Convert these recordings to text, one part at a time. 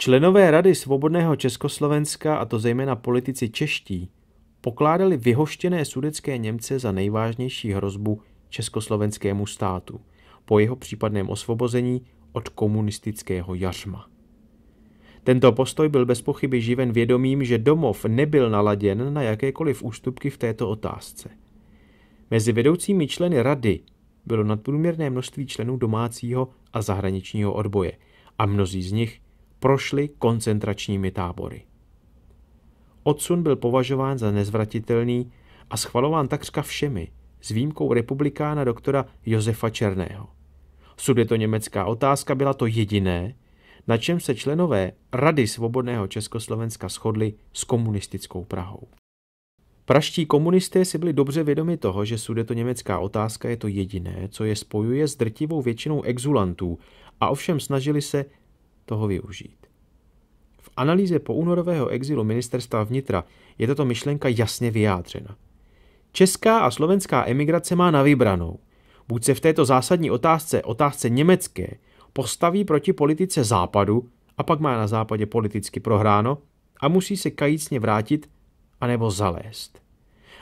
Členové Rady svobodného Československa, a to zejména politici čeští, pokládali vyhoštěné sudecké Němce za nejvážnější hrozbu československému státu po jeho případném osvobození od komunistického jařma. Tento postoj byl bez pochyby živen vědomím, že domov nebyl naladěn na jakékoliv ústupky v této otázce. Mezi vedoucími členy rady bylo nadprůměrné množství členů domácího a zahraničního odboje a mnozí z nich prošli koncentračními tábory. Odsun byl považován za nezvratitelný a schvalován takřka všemi, s výjimkou republikána doktora Josefa Černého. Sudeto německá otázka byla to jediné, na čem se členové Rady svobodného Československa shodli s komunistickou Prahou. Praští komunisté si byli dobře vědomi toho, že sudeto německá otázka je to jediné, co je spojuje s drtivou většinou exulantů, a ovšem snažili se toho využít. V analýze poúnorového exilu ministerstva vnitra je tato myšlenka jasně vyjádřena. Česká a slovenská emigrace má na vybranou. Buď se v této zásadní otázce, otázce německé, postaví proti politice západu a pak má na západě politicky prohráno a musí se kajícně vrátit anebo zalézt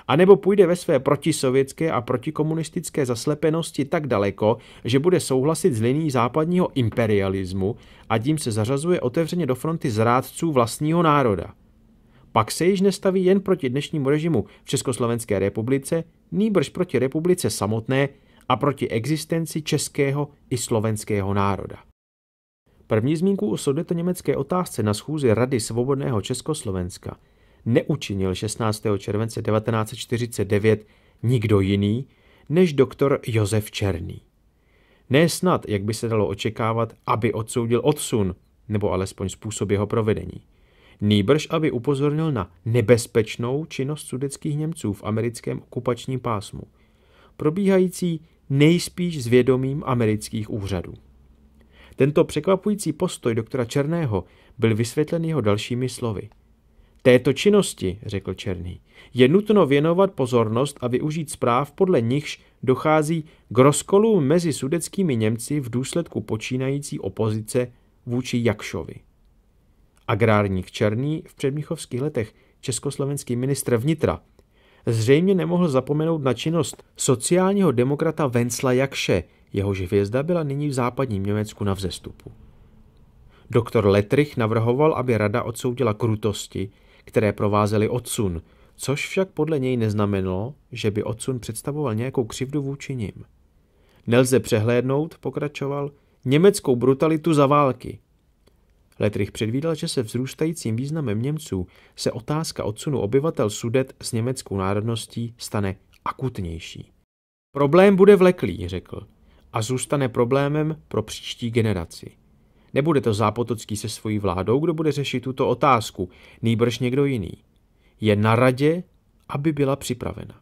anebo půjde ve své protisovětské a protikomunistické zaslepenosti tak daleko, že bude souhlasit s liní západního imperialismu a tím se zařazuje otevřeně do fronty zrádců vlastního národa. Pak se již nestaví jen proti dnešnímu režimu v Československé republice, nýbrž proti republice samotné a proti existenci českého i slovenského národa. První zmínku o německé otázce na schůzi Rady svobodného Československa neučinil 16. července 1949 nikdo jiný než doktor Josef Černý. Ne snad, jak by se dalo očekávat, aby odsoudil odsun, nebo alespoň způsob jeho provedení. Nýbrž, aby upozornil na nebezpečnou činnost sudeckých Němců v americkém okupačním pásmu, probíhající nejspíš s vědomím amerických úřadů. Tento překvapující postoj doktora Černého byl vysvětlen jeho dalšími slovy – této činnosti, řekl Černý, je nutno věnovat pozornost a využít zpráv, podle nichž dochází k rozkolu mezi sudeckými Němci v důsledku počínající opozice vůči Jakšovi. Agrárník Černý v předmíchovských letech československý ministr vnitra zřejmě nemohl zapomenout na činnost sociálního demokrata Vensla Jakše, jehož hvězda byla nyní v západním Německu na vzestupu. Doktor Letrich navrhoval, aby rada odsoudila krutosti, které provázely odsun, což však podle něj neznamenalo, že by odsun představoval nějakou křivdu vůči nim. Nelze přehlédnout, pokračoval, německou brutalitu za války. Letrich předvídal, že se vzrůstajícím významem Němců se otázka odsunu obyvatel sudet s německou národností stane akutnější. Problém bude vleklý, řekl, a zůstane problémem pro příští generaci. Nebude to Zápotocký se svojí vládou, kdo bude řešit tuto otázku, nýbrž někdo jiný. Je na radě, aby byla připravena.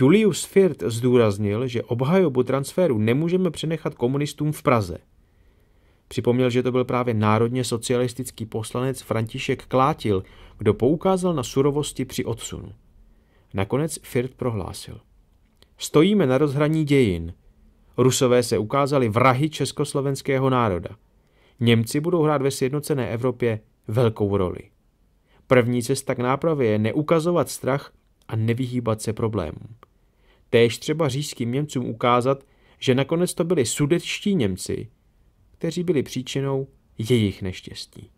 Julius Firt zdůraznil, že obhajobu transferu nemůžeme přenechat komunistům v Praze. Připomněl, že to byl právě národně socialistický poslanec František Klátil, kdo poukázal na surovosti při odsunu. Nakonec Firt prohlásil. Stojíme na rozhraní dějin – Rusové se ukázali vrahy československého národa. Němci budou hrát ve sjednocené Evropě velkou roli. První cesta k nápravě je neukazovat strach a nevyhýbat se problémům. Též třeba říšským Němcům ukázat, že nakonec to byli sudetští Němci, kteří byli příčinou jejich neštěstí.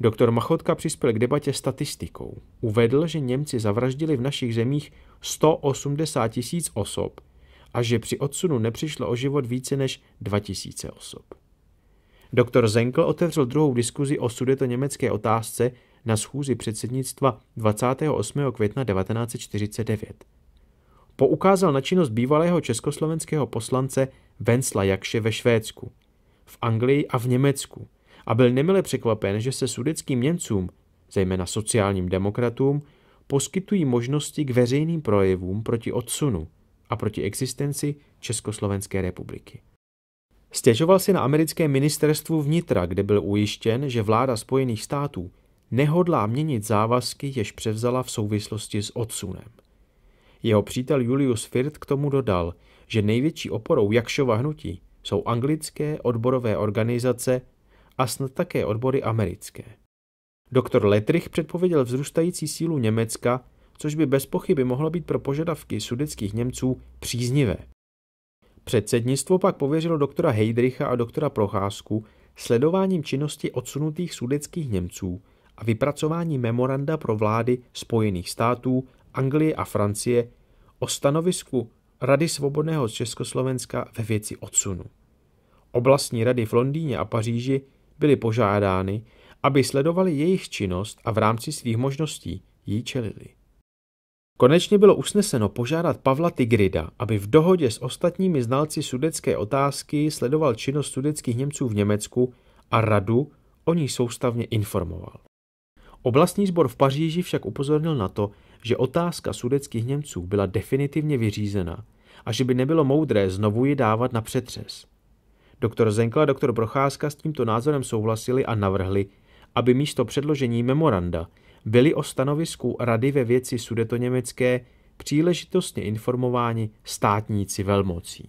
Doktor Machotka přispěl k debatě statistikou. Uvedl, že Němci zavraždili v našich zemích 180 tisíc osob a že při odsunu nepřišlo o život více než 2000 osob. Doktor Zenkl otevřel druhou diskuzi o sudeto německé otázce na schůzi předsednictva 28. května 1949. Poukázal na činnost bývalého československého poslance Vensla Jakše ve Švédsku, v Anglii a v Německu a byl nemile překvapen, že se sudeckým Němcům, zejména sociálním demokratům, poskytují možnosti k veřejným projevům proti odsunu – a proti existenci Československé republiky. Stěžoval si na americké ministerstvu vnitra, kde byl ujištěn, že vláda Spojených států nehodlá měnit závazky, jež převzala v souvislosti s odsunem. Jeho přítel Julius Firth k tomu dodal, že největší oporou Jakšova hnutí jsou anglické odborové organizace a snad také odbory americké. Doktor Letrich předpověděl vzrůstající sílu Německa což by bez pochyby mohlo být pro požadavky sudeckých Němců příznivé. Předsednictvo pak pověřilo doktora Heydricha a doktora Procházku sledováním činnosti odsunutých sudeckých Němců a vypracování memoranda pro vlády Spojených států, Anglie a Francie o stanovisku Rady svobodného Československa ve věci odsunu. Oblastní rady v Londýně a Paříži byly požádány, aby sledovali jejich činnost a v rámci svých možností jí čelili. Konečně bylo usneseno požádat Pavla Tigrida, aby v dohodě s ostatními znalci sudecké otázky sledoval činnost sudeckých Němců v Německu a radu o ní soustavně informoval. Oblastní sbor v Paříži však upozornil na to, že otázka sudeckých Němců byla definitivně vyřízena a že by nebylo moudré znovu ji dávat na přetřes. Doktor Zenkla a doktor Procházka s tímto názorem souhlasili a navrhli, aby místo předložení memoranda byli o stanovisku rady ve věci sudetoněmecké příležitostně informováni státníci velmocí.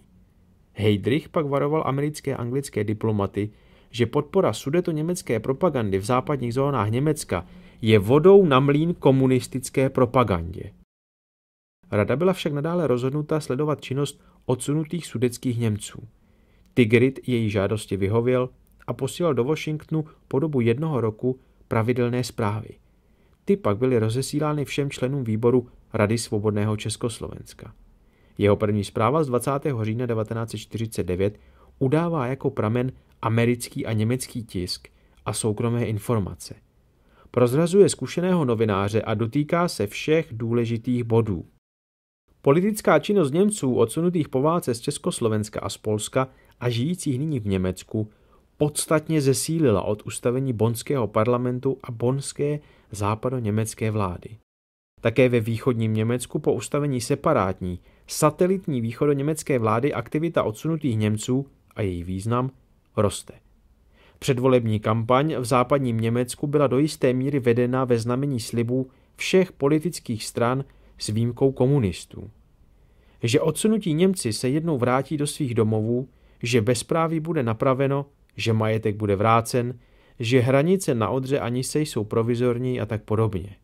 Heydrich pak varoval americké a anglické diplomaty, že podpora sudetoněmecké propagandy v západních zónách Německa je vodou na mlín komunistické propagandě. Rada byla však nadále rozhodnuta sledovat činnost odsunutých sudeckých Němců. Tigrit její žádosti vyhověl a posílal do Washingtonu po dobu jednoho roku pravidelné zprávy. Ty pak byly rozesílány všem členům výboru Rady svobodného Československa. Jeho první zpráva z 20. října 1949 udává jako pramen americký a německý tisk a soukromé informace. Prozrazuje zkušeného novináře a dotýká se všech důležitých bodů. Politická činnost Němců odsunutých po válce z Československa a z Polska a žijících nyní v Německu podstatně zesílila od ustavení bonského parlamentu a bonské Západo-německé vlády. Také ve východním Německu po ustavení separátní, satelitní východoněmecké vlády aktivita odsunutých Němců a její význam roste. Předvolební kampaň v západním Německu byla do jisté míry vedena ve znamení slibů všech politických stran s výjimkou komunistů. Že odsunutí Němci se jednou vrátí do svých domovů, že bezpráví bude napraveno, že majetek bude vrácen, že hranice na Odře a Nise jsou provizorní a tak podobně.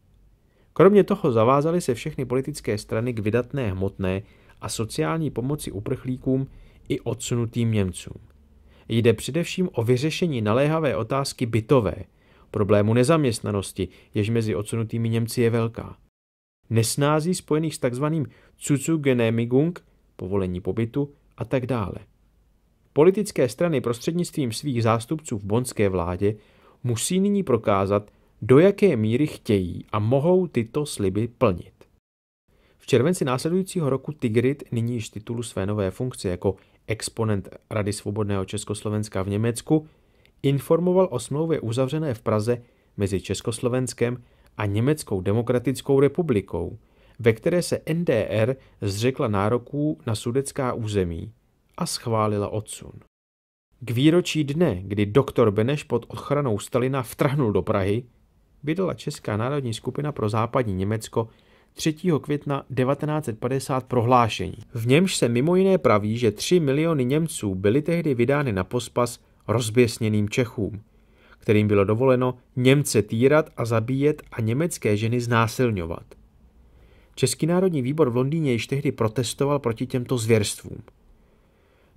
Kromě toho zavázaly se všechny politické strany k vydatné hmotné a sociální pomoci uprchlíkům i odsunutým Němcům. Jde především o vyřešení naléhavé otázky bytové, problému nezaměstnanosti, jež mezi odsunutými Němci je velká. Nesnází spojených s takzvaným Zuzugenehmigung, povolení pobytu a tak dále. Politické strany prostřednictvím svých zástupců v bonské vládě musí nyní prokázat, do jaké míry chtějí a mohou tyto sliby plnit. V červenci následujícího roku Tigrit, nyní již titulu své nové funkce jako exponent Rady svobodného Československa v Německu, informoval o smlouvě uzavřené v Praze mezi Československem a Německou demokratickou republikou, ve které se NDR zřekla nároků na sudecká území a schválila odsun. K výročí dne, kdy doktor Beneš pod ochranou Stalina vtrhnul do Prahy, vydala Česká národní skupina pro západní Německo 3. května 1950 prohlášení. V němž se mimo jiné praví, že 3 miliony Němců byly tehdy vydány na pospas rozběsněným Čechům, kterým bylo dovoleno Němce týrat a zabíjet a německé ženy znásilňovat. Český národní výbor v Londýně již tehdy protestoval proti těmto zvěrstvům.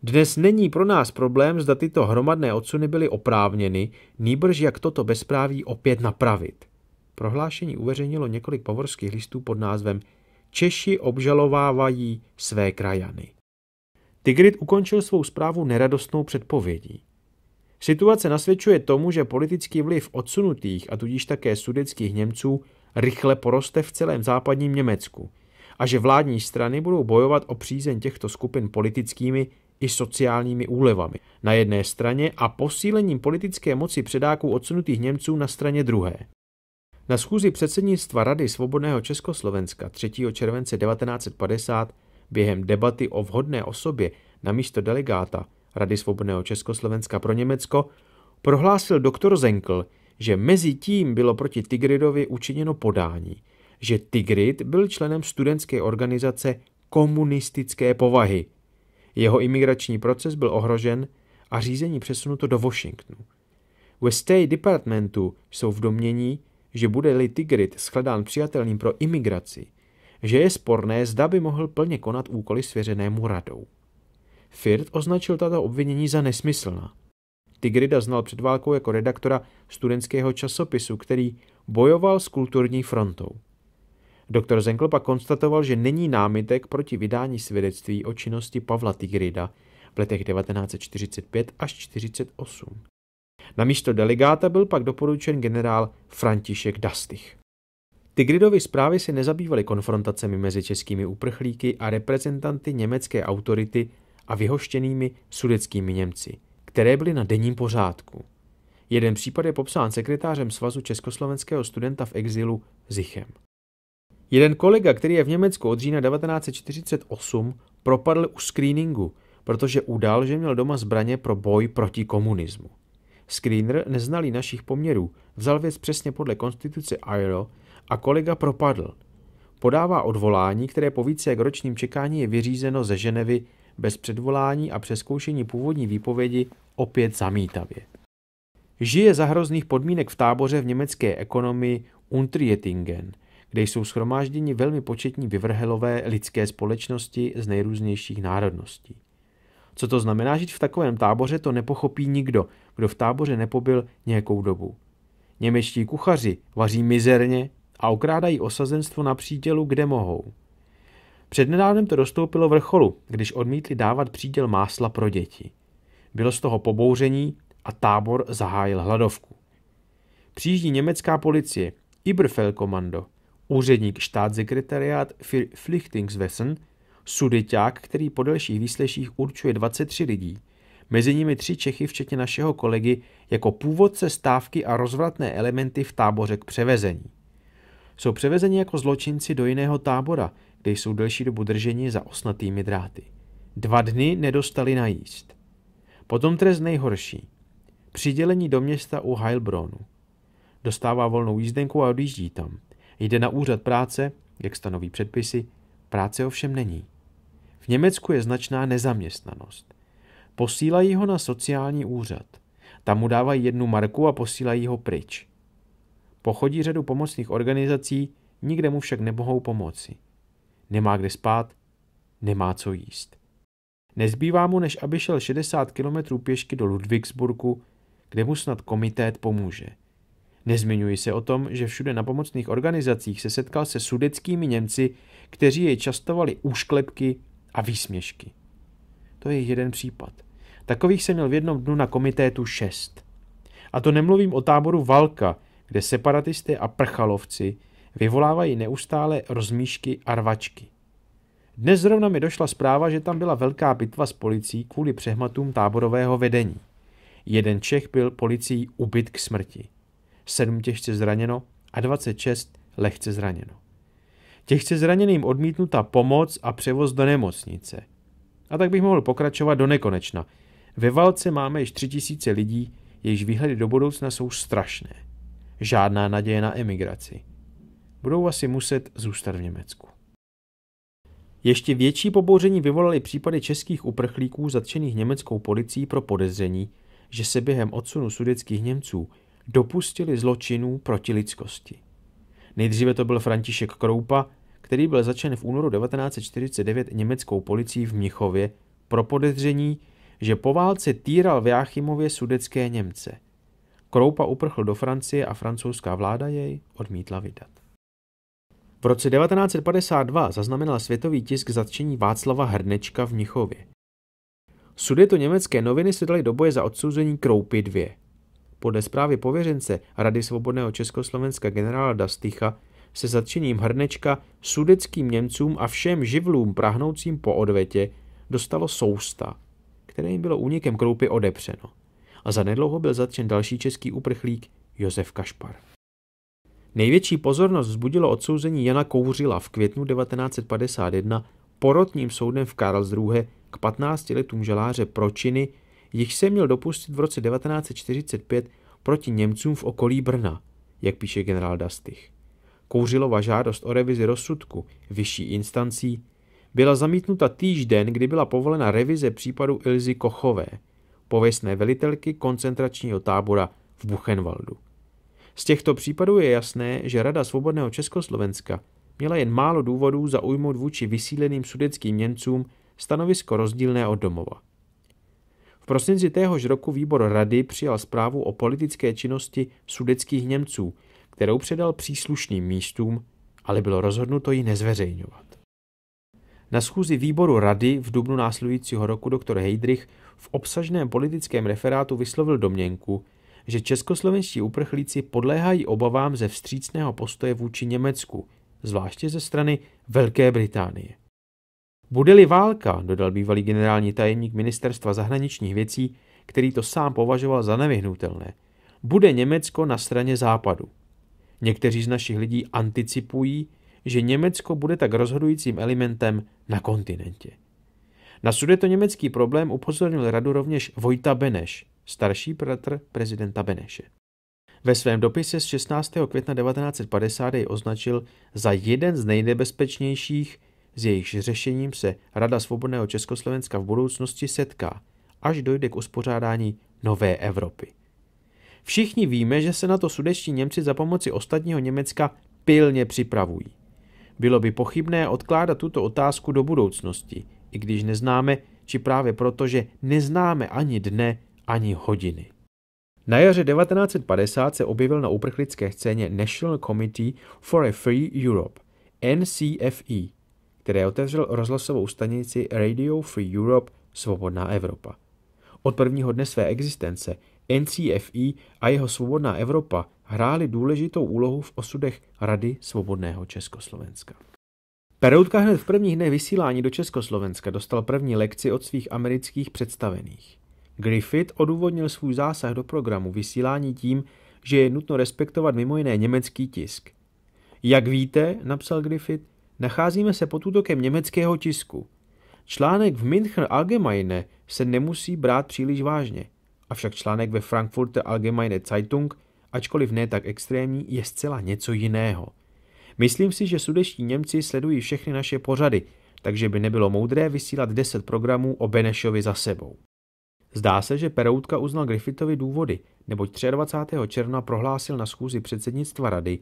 Dnes není pro nás problém, zda tyto hromadné odsuny byly oprávněny, nýbrž jak toto bezpráví opět napravit. Prohlášení uveřejnilo několik povorských listů pod názvem Češi obžalovávají své krajany. Tigrit ukončil svou zprávu neradostnou předpovědí. Situace nasvědčuje tomu, že politický vliv odsunutých a tudíž také sudeckých Němců rychle poroste v celém západním Německu a že vládní strany budou bojovat o přízeň těchto skupin politickými i sociálními úlevami na jedné straně a posílením politické moci předáků odsunutých Němců na straně druhé. Na schůzi předsednictva Rady Svobodného Československa 3. července 1950 během debaty o vhodné osobě na místo delegáta Rady Svobodného Československa pro Německo prohlásil doktor Zenkl, že mezi tím bylo proti Tigridovi učiněno podání, že Tigrid byl členem studentské organizace komunistické povahy, jeho imigrační proces byl ohrožen a řízení přesunuto do Washingtonu. Ve State Departmentu jsou v domění, že bude-li Tigrit shledán přijatelným pro imigraci, že je sporné, zda by mohl plně konat úkoly svěřenému radou. Firt označil tato obvinění za nesmyslná. Tigrida znal před válkou jako redaktora studentského časopisu, který bojoval s kulturní frontou. Doktor Zenkl pak konstatoval, že není námitek proti vydání svědectví o činnosti Pavla Tigrida v letech 1945 až 1948. Na místo delegáta byl pak doporučen generál František Dastych. Tigridovy zprávy se nezabývaly konfrontacemi mezi českými uprchlíky a reprezentanty německé autority a vyhoštěnými sudeckými Němci, které byly na denním pořádku. Jeden případ je popsán sekretářem Svazu československého studenta v exilu Zichem. Jeden kolega, který je v Německu od října 1948, propadl u screeningu, protože udal, že měl doma zbraně pro boj proti komunismu. Screener, neznalý našich poměrů, vzal věc přesně podle konstituce IRO a kolega propadl. Podává odvolání, které po více jak ročním čekání je vyřízeno ze Ženevy bez předvolání a přeskoušení původní výpovědi opět zamítavě. Žije za hrozných podmínek v táboře v německé ekonomii Untrietingen – kde jsou schromážděni velmi početní vyvrhelové lidské společnosti z nejrůznějších národností. Co to znamená žít v takovém táboře, to nepochopí nikdo, kdo v táboře nepobyl nějakou dobu. Němečtí kuchaři vaří mizerně a okrádají osazenstvo na přídělu, kde mohou. Přednedávnem to dostoupilo vrcholu, když odmítli dávat příděl másla pro děti. Bylo z toho pobouření a tábor zahájil hladovku. Přijíždí německá policie, Iberfell komando, úředník Staatssekretariat für Flüchtlingswesen, sudeťák, který po delších výsleších určuje 23 lidí, mezi nimi tři Čechy, včetně našeho kolegy, jako původce stávky a rozvratné elementy v táboře k převezení. Jsou převezeni jako zločinci do jiného tábora, kde jsou delší dobu drženi za osnatými dráty. Dva dny nedostali najíst. Potom trest nejhorší. Přidělení do města u Heilbronu. Dostává volnou jízdenku a odjíždí tam. Jde na úřad práce, jak stanoví předpisy, práce ovšem není. V Německu je značná nezaměstnanost. Posílají ho na sociální úřad. Tam mu dávají jednu marku a posílají ho pryč. Pochodí řadu pomocných organizací, nikde mu však nemohou pomoci. Nemá kde spát, nemá co jíst. Nezbývá mu, než aby šel 60 kilometrů pěšky do Ludwigsburgu, kde mu snad komitét pomůže. Nezmiňuji se o tom, že všude na pomocných organizacích se setkal se sudeckými Němci, kteří jej častovali úšklepky a výsměšky. To je jeden případ. Takových jsem měl v jednom dnu na komitétu šest. A to nemluvím o táboru Valka, kde separatisté a prchalovci vyvolávají neustále rozmíšky a rvačky. Dnes zrovna mi došla zpráva, že tam byla velká bitva s policií kvůli přehmatům táborového vedení. Jeden Čech byl policií ubyt k smrti. 7 těžce zraněno a 26 lehce zraněno. Těžce zraněným odmítnuta pomoc a převoz do nemocnice. A tak bych mohl pokračovat do nekonečna. Ve válce máme již 3000 lidí, jejichž výhledy do budoucna jsou strašné. Žádná naděje na emigraci. Budou asi muset zůstat v Německu. Ještě větší pobouření vyvolaly případy českých uprchlíků zatčených německou policií pro podezření, že se během odsunu sudeckých Němců dopustili zločinů proti lidskosti. Nejdříve to byl František Kroupa, který byl začen v únoru 1949 německou policií v Mnichově pro podezření, že po válce týral v Jáchymově sudecké Němce. Kroupa uprchl do Francie a francouzská vláda jej odmítla vydat. V roce 1952 zaznamenal světový tisk zatčení Václava Hrnečka v Mnichově. to německé noviny se daly do boje za odsouzení Kroupy 2. Podle zprávy pověřence Rady svobodného Československa generála Dasticha se zatčením Hrnečka sudeckým Němcům a všem živlům prahnoucím po odvetě dostalo sousta, které jim bylo únikem kroupy odepřeno. A za nedlouho byl zatčen další český uprchlík Josef Kašpar. Největší pozornost vzbudilo odsouzení Jana Kouřila v květnu 1951 porotním soudem v Karlsruhe k 15 letům želáře pro činy, jich se měl dopustit v roce 1945 proti Němcům v okolí Brna, jak píše generál Dastych. Kouřilova žádost o revizi rozsudku vyšší instancí byla zamítnuta týž den, kdy byla povolena revize případu Ilzy Kochové, pověstné velitelky koncentračního tábora v Buchenwaldu. Z těchto případů je jasné, že Rada svobodného Československa měla jen málo důvodů zaujmout vůči vysíleným sudeckým Němcům stanovisko rozdílné od domova. V prosinci téhož roku výbor rady přijal zprávu o politické činnosti sudeckých Němců, kterou předal příslušným místům, ale bylo rozhodnuto ji nezveřejňovat. Na schůzi výboru rady v dubnu následujícího roku dr. Heydrich v obsažném politickém referátu vyslovil domněnku, že českoslovenští uprchlíci podléhají obavám ze vstřícného postoje vůči Německu, zvláště ze strany Velké Británie. Bude-li válka, dodal bývalý generální tajemník ministerstva zahraničních věcí, který to sám považoval za nevyhnutelné, bude Německo na straně západu. Někteří z našich lidí anticipují, že Německo bude tak rozhodujícím elementem na kontinentě. Na sudeto německý problém upozornil radu rovněž Vojta Beneš, starší bratr prezidenta Beneše. Ve svém dopise z 16. května 1950 jej označil za jeden z nejnebezpečnějších s jejichž řešením se Rada Svobodného Československa v budoucnosti setká, až dojde k uspořádání nové Evropy. Všichni víme, že se na to sudeční Němci za pomoci ostatního Německa pilně připravují. Bylo by pochybné odkládat tuto otázku do budoucnosti, i když neznáme, či právě proto, že neznáme ani dne, ani hodiny. Na jaře 1950 se objevil na uprchlické scéně National Committee for a Free Europe, NCFE, které otevřel rozhlasovou stanici Radio Free Europe Svobodná Evropa. Od prvního dne své existence NCFI a jeho Svobodná Evropa hráli důležitou úlohu v osudech Rady Svobodného Československa. Peroutka hned v prvních dnech vysílání do Československa dostal první lekci od svých amerických představených. Griffith odůvodnil svůj zásah do programu vysílání tím, že je nutno respektovat mimo jiné německý tisk. Jak víte, napsal Griffith, nacházíme se pod útokem německého tisku. Článek v München Allgemeine se nemusí brát příliš vážně, avšak článek ve Frankfurter Allgemeine Zeitung, ačkoliv ne tak extrémní, je zcela něco jiného. Myslím si, že sudeští Němci sledují všechny naše pořady, takže by nebylo moudré vysílat 10 programů o Benešovi za sebou. Zdá se, že Peroutka uznal Griffithovi důvody, neboť 23. června prohlásil na schůzi předsednictva rady,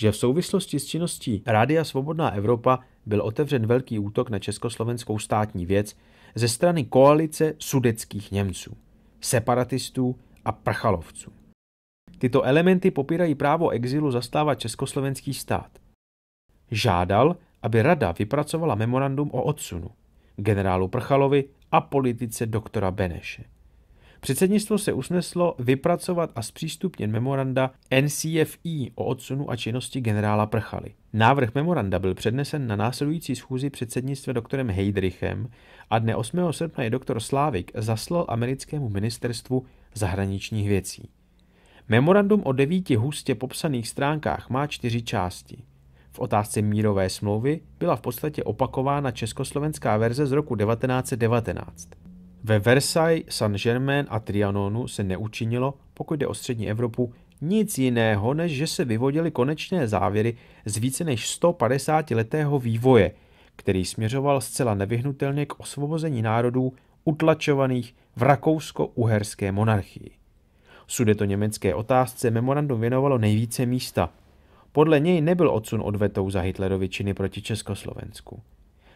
že v souvislosti s činností Rádia Svobodná Evropa byl otevřen velký útok na československou státní věc ze strany koalice sudeckých Němců, separatistů a prchalovců. Tyto elementy popírají právo exilu zastávat československý stát. Žádal, aby rada vypracovala memorandum o odsunu generálu Prchalovi a politice doktora Beneše. Předsednictvo se usneslo vypracovat a zpřístupnit memoranda NCFI o odsunu a činnosti generála Prchaly. Návrh memoranda byl přednesen na následující schůzi předsednictve doktorem Heydrichem a dne 8. srpna je doktor Slávik zaslal americkému ministerstvu zahraničních věcí. Memorandum o devíti hustě popsaných stránkách má čtyři části. V otázce mírové smlouvy byla v podstatě opakována československá verze z roku 1919. Ve Versailles, Saint-Germain a Trianonu se neučinilo, pokud jde o střední Evropu, nic jiného, než že se vyvodily konečné závěry z více než 150 letého vývoje, který směřoval zcela nevyhnutelně k osvobození národů utlačovaných v rakousko-uherské monarchii. Sudeto německé otázce memorandum věnovalo nejvíce místa. Podle něj nebyl odsun odvetou za Hitlerovi činy proti Československu.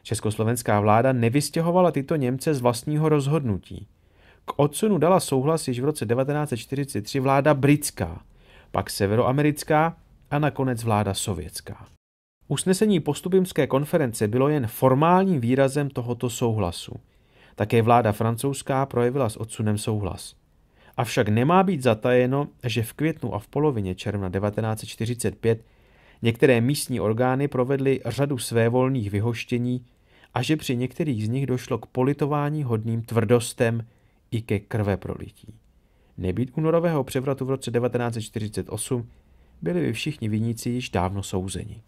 Československá vláda nevystěhovala tyto Němce z vlastního rozhodnutí. K odsunu dala souhlas již v roce 1943 vláda britská, pak severoamerická a nakonec vláda sovětská. Usnesení postupimské konference bylo jen formálním výrazem tohoto souhlasu. Také vláda francouzská projevila s odsunem souhlas. Avšak nemá být zatajeno, že v květnu a v polovině června 1945 některé místní orgány provedly řadu svévolných vyhoštění a že při některých z nich došlo k politování hodným tvrdostem i ke krve prolití. Nebýt únorového převratu v roce 1948 byli by všichni viníci již dávno souzeni.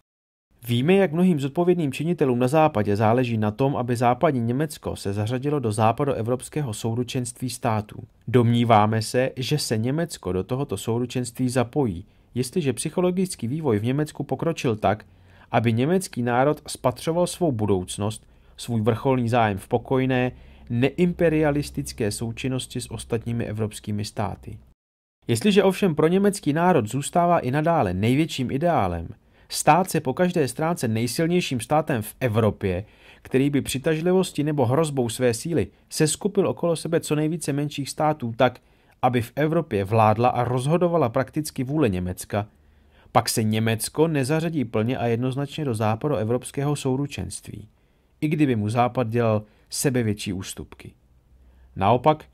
Víme, jak mnohým zodpovědným činitelům na západě záleží na tom, aby západní Německo se zařadilo do západoevropského souručenství států. Domníváme se, že se Německo do tohoto souručenství zapojí, jestliže psychologický vývoj v Německu pokročil tak, aby německý národ spatřoval svou budoucnost svůj vrcholný zájem v pokojné, neimperialistické součinnosti s ostatními evropskými státy. Jestliže ovšem pro německý národ zůstává i nadále největším ideálem, stát se po každé stránce nejsilnějším státem v Evropě, který by přitažlivostí nebo hrozbou své síly se skupil okolo sebe co nejvíce menších států tak, aby v Evropě vládla a rozhodovala prakticky vůle Německa, pak se Německo nezařadí plně a jednoznačně do západu evropského souručenství i kdyby mu Západ dělal sebevětší ústupky. Naopak,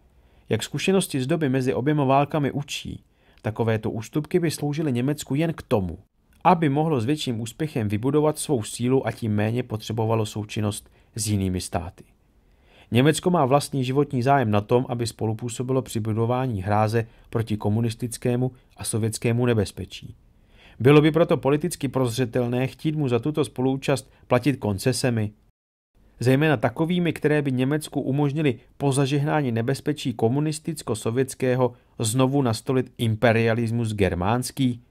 jak zkušenosti z doby mezi oběma válkami učí, takovéto ústupky by sloužily Německu jen k tomu, aby mohlo s větším úspěchem vybudovat svou sílu a tím méně potřebovalo součinnost s jinými státy. Německo má vlastní životní zájem na tom, aby spolupůsobilo při budování hráze proti komunistickému a sovětskému nebezpečí. Bylo by proto politicky prozřetelné chtít mu za tuto spoluúčast platit koncesemi, zejména takovými, které by Německu umožnili po zažehnání nebezpečí komunisticko-sovětského znovu nastolit imperialismus germánský.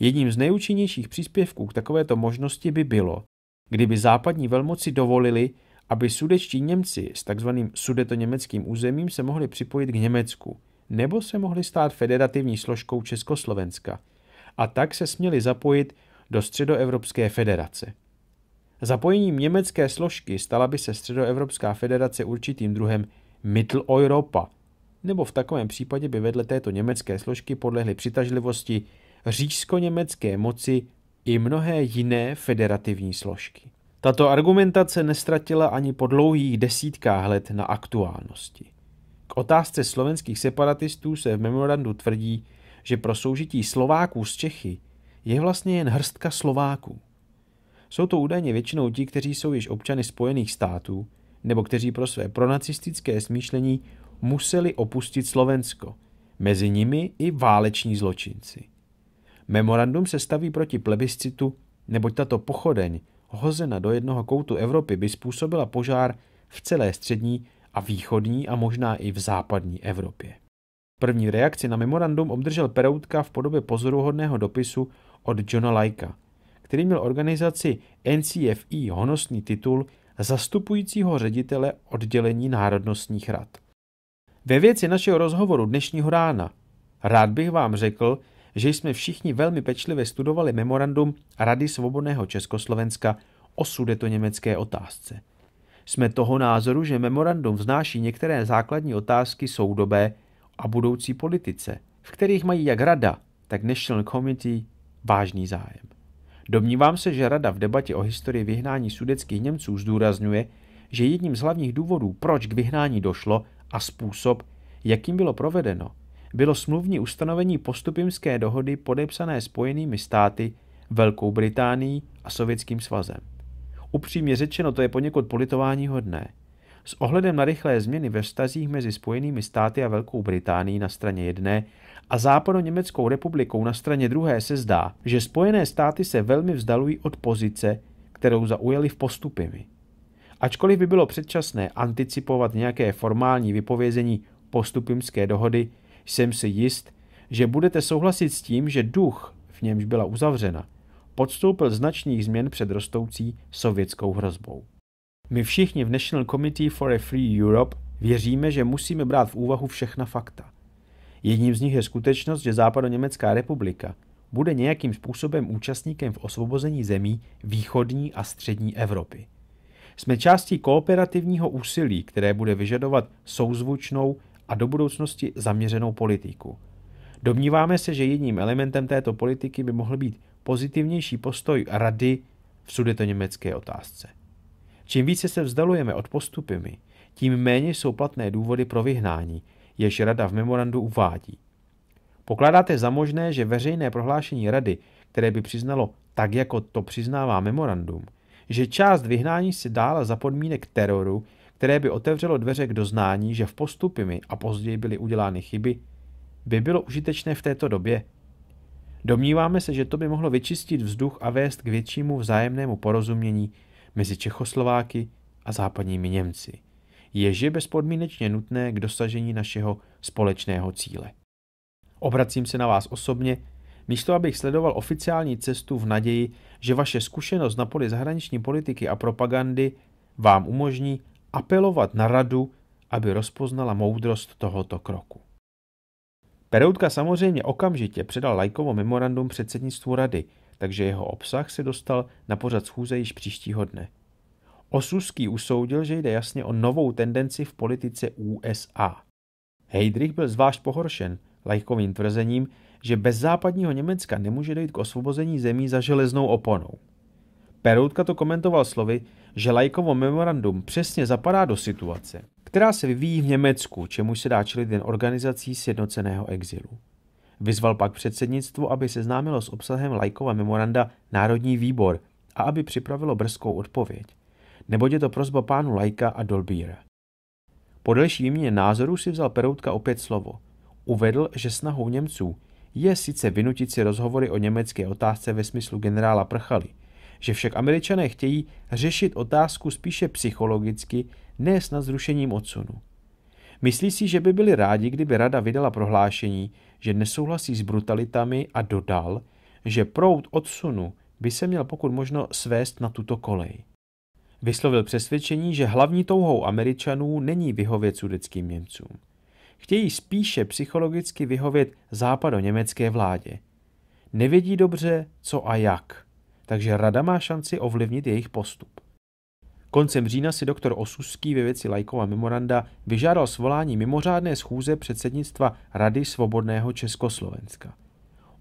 Jedním z nejúčinnějších příspěvků k takovéto možnosti by bylo, kdyby západní velmoci dovolili, aby sudečtí Němci s tzv. sudetoněmeckým územím se mohli připojit k Německu, nebo se mohli stát federativní složkou Československa. A tak se směli zapojit do Středoevropské federace. Zapojením německé složky stala by se Středoevropská federace určitým druhem Europa, nebo v takovém případě by vedle této německé složky podlehly přitažlivosti řížsko německé moci i mnohé jiné federativní složky. Tato argumentace nestratila ani po dlouhých desítkách let na aktuálnosti. K otázce slovenských separatistů se v memorandu tvrdí, že pro soužití Slováků z Čechy je vlastně jen hrstka Slováků. Jsou to údajně většinou ti, kteří jsou již občany Spojených států, nebo kteří pro své pronacistické smýšlení museli opustit Slovensko. Mezi nimi i váleční zločinci. Memorandum se staví proti plebiscitu, neboť tato pochodeň, hozena do jednoho koutu Evropy, by způsobila požár v celé střední a východní a možná i v západní Evropě. První reakci na memorandum obdržel Peroutka v podobě pozoruhodného dopisu od Johna Lajka – který měl organizaci NCFI honosný titul zastupujícího ředitele oddělení národnostních rad. Ve věci našeho rozhovoru dnešního rána rád bych vám řekl, že jsme všichni velmi pečlivě studovali memorandum Rady svobodného Československa o německé otázce. Jsme toho názoru, že memorandum vznáší některé základní otázky soudobé a budoucí politice, v kterých mají jak rada, tak National Committee vážný zájem. Domnívám se, že Rada v debatě o historii vyhnání sudeckých Němců zdůrazňuje, že jedním z hlavních důvodů, proč k vyhnání došlo a způsob, jakým bylo provedeno, bylo smluvní ustanovení postupimské dohody podepsané Spojenými státy, Velkou Británií a Sovětským svazem. Upřímně řečeno, to je poněkud politování hodné. S ohledem na rychlé změny ve vztazích mezi Spojenými státy a Velkou Británií na straně jedné a německou republikou na straně druhé se zdá, že Spojené státy se velmi vzdalují od pozice, kterou zaujali v postupimi. Ačkoliv by bylo předčasné anticipovat nějaké formální vypovězení postupimské dohody, jsem si jist, že budete souhlasit s tím, že duch, v němž byla uzavřena, podstoupil značných změn před rostoucí sovětskou hrozbou. My všichni v National Committee for a Free Europe věříme, že musíme brát v úvahu všechna fakta. Jedním z nich je skutečnost, že Západoněmecká republika bude nějakým způsobem účastníkem v osvobození zemí východní a střední Evropy. Jsme částí kooperativního úsilí, které bude vyžadovat souzvučnou a do budoucnosti zaměřenou politiku. Domníváme se, že jedním elementem této politiky by mohl být pozitivnější postoj Rady v sudetoněmecké otázce. Čím více se vzdalujeme od postupy, tím méně jsou platné důvody pro vyhnání, jež rada v memorandu uvádí. Pokládáte za možné, že veřejné prohlášení rady, které by přiznalo tak, jako to přiznává memorandum, že část vyhnání si dála za podmínek teroru, které by otevřelo dveře k doznání, že v postupy a později byly udělány chyby, by bylo užitečné v této době? Domníváme se, že to by mohlo vyčistit vzduch a vést k většímu vzájemnému porozumění mezi Čechoslováky a západními Němci jež je bezpodmínečně nutné k dosažení našeho společného cíle. Obracím se na vás osobně, místo abych sledoval oficiální cestu v naději, že vaše zkušenost na poli zahraniční politiky a propagandy vám umožní apelovat na radu, aby rozpoznala moudrost tohoto kroku. Peroutka samozřejmě okamžitě předal lajkovo memorandum předsednictvu rady, takže jeho obsah se dostal na pořad schůze již příštího dne. Osuský usoudil, že jde jasně o novou tendenci v politice USA. Heydrich byl zvlášť pohoršen lajkovým tvrzením, že bez západního Německa nemůže dojít k osvobození zemí za železnou oponou. Peroutka to komentoval slovy, že lajkovo memorandum přesně zapadá do situace, která se vyvíjí v Německu, čemu se dá čelit jen organizací sjednoceného exilu. Vyzval pak předsednictvo, aby seznámilo s obsahem lajkova memoranda Národní výbor a aby připravilo brzkou odpověď neboť je to prozba pánu Lajka a Dolbíra. Po delší výměně názorů si vzal Peroutka opět slovo. Uvedl, že snahou Němců je sice vynutit si rozhovory o německé otázce ve smyslu generála Prchaly, že však američané chtějí řešit otázku spíše psychologicky, ne s zrušením odsunu. Myslí si, že by byli rádi, kdyby rada vydala prohlášení, že nesouhlasí s brutalitami a dodal, že proud odsunu by se měl pokud možno svést na tuto kolej. Vyslovil přesvědčení, že hlavní touhou Američanů není vyhovět sudeckým Němcům. Chtějí spíše psychologicky vyhovět německé vládě. Nevědí dobře, co a jak, takže rada má šanci ovlivnit jejich postup. Koncem října si doktor Osuský ve věci Lajkova memoranda vyžádal svolání mimořádné schůze předsednictva Rady svobodného Československa.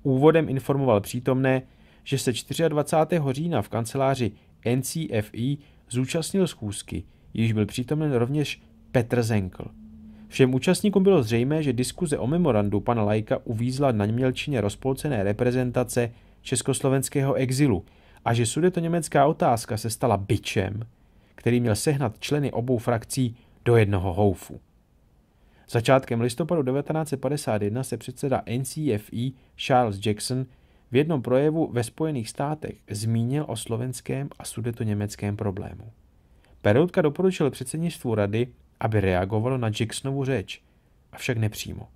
Úvodem informoval přítomné, že se 24. října v kanceláři NCFI zúčastnil schůzky, již byl přítomen rovněž Petr Zenkl. Všem účastníkům bylo zřejmé, že diskuze o memorandu pana Lajka uvízla na mělčině rozpolcené reprezentace československého exilu a že sudeto-německá otázka se stala bičem, který měl sehnat členy obou frakcí do jednoho houfu. Začátkem listopadu 1951 se předseda NCFI Charles Jackson v jednom projevu ve Spojených státech zmínil o slovenském a německém problému. Peroutka doporučil předsednictvu rady, aby reagovalo na Jacksonovu řeč, avšak nepřímo.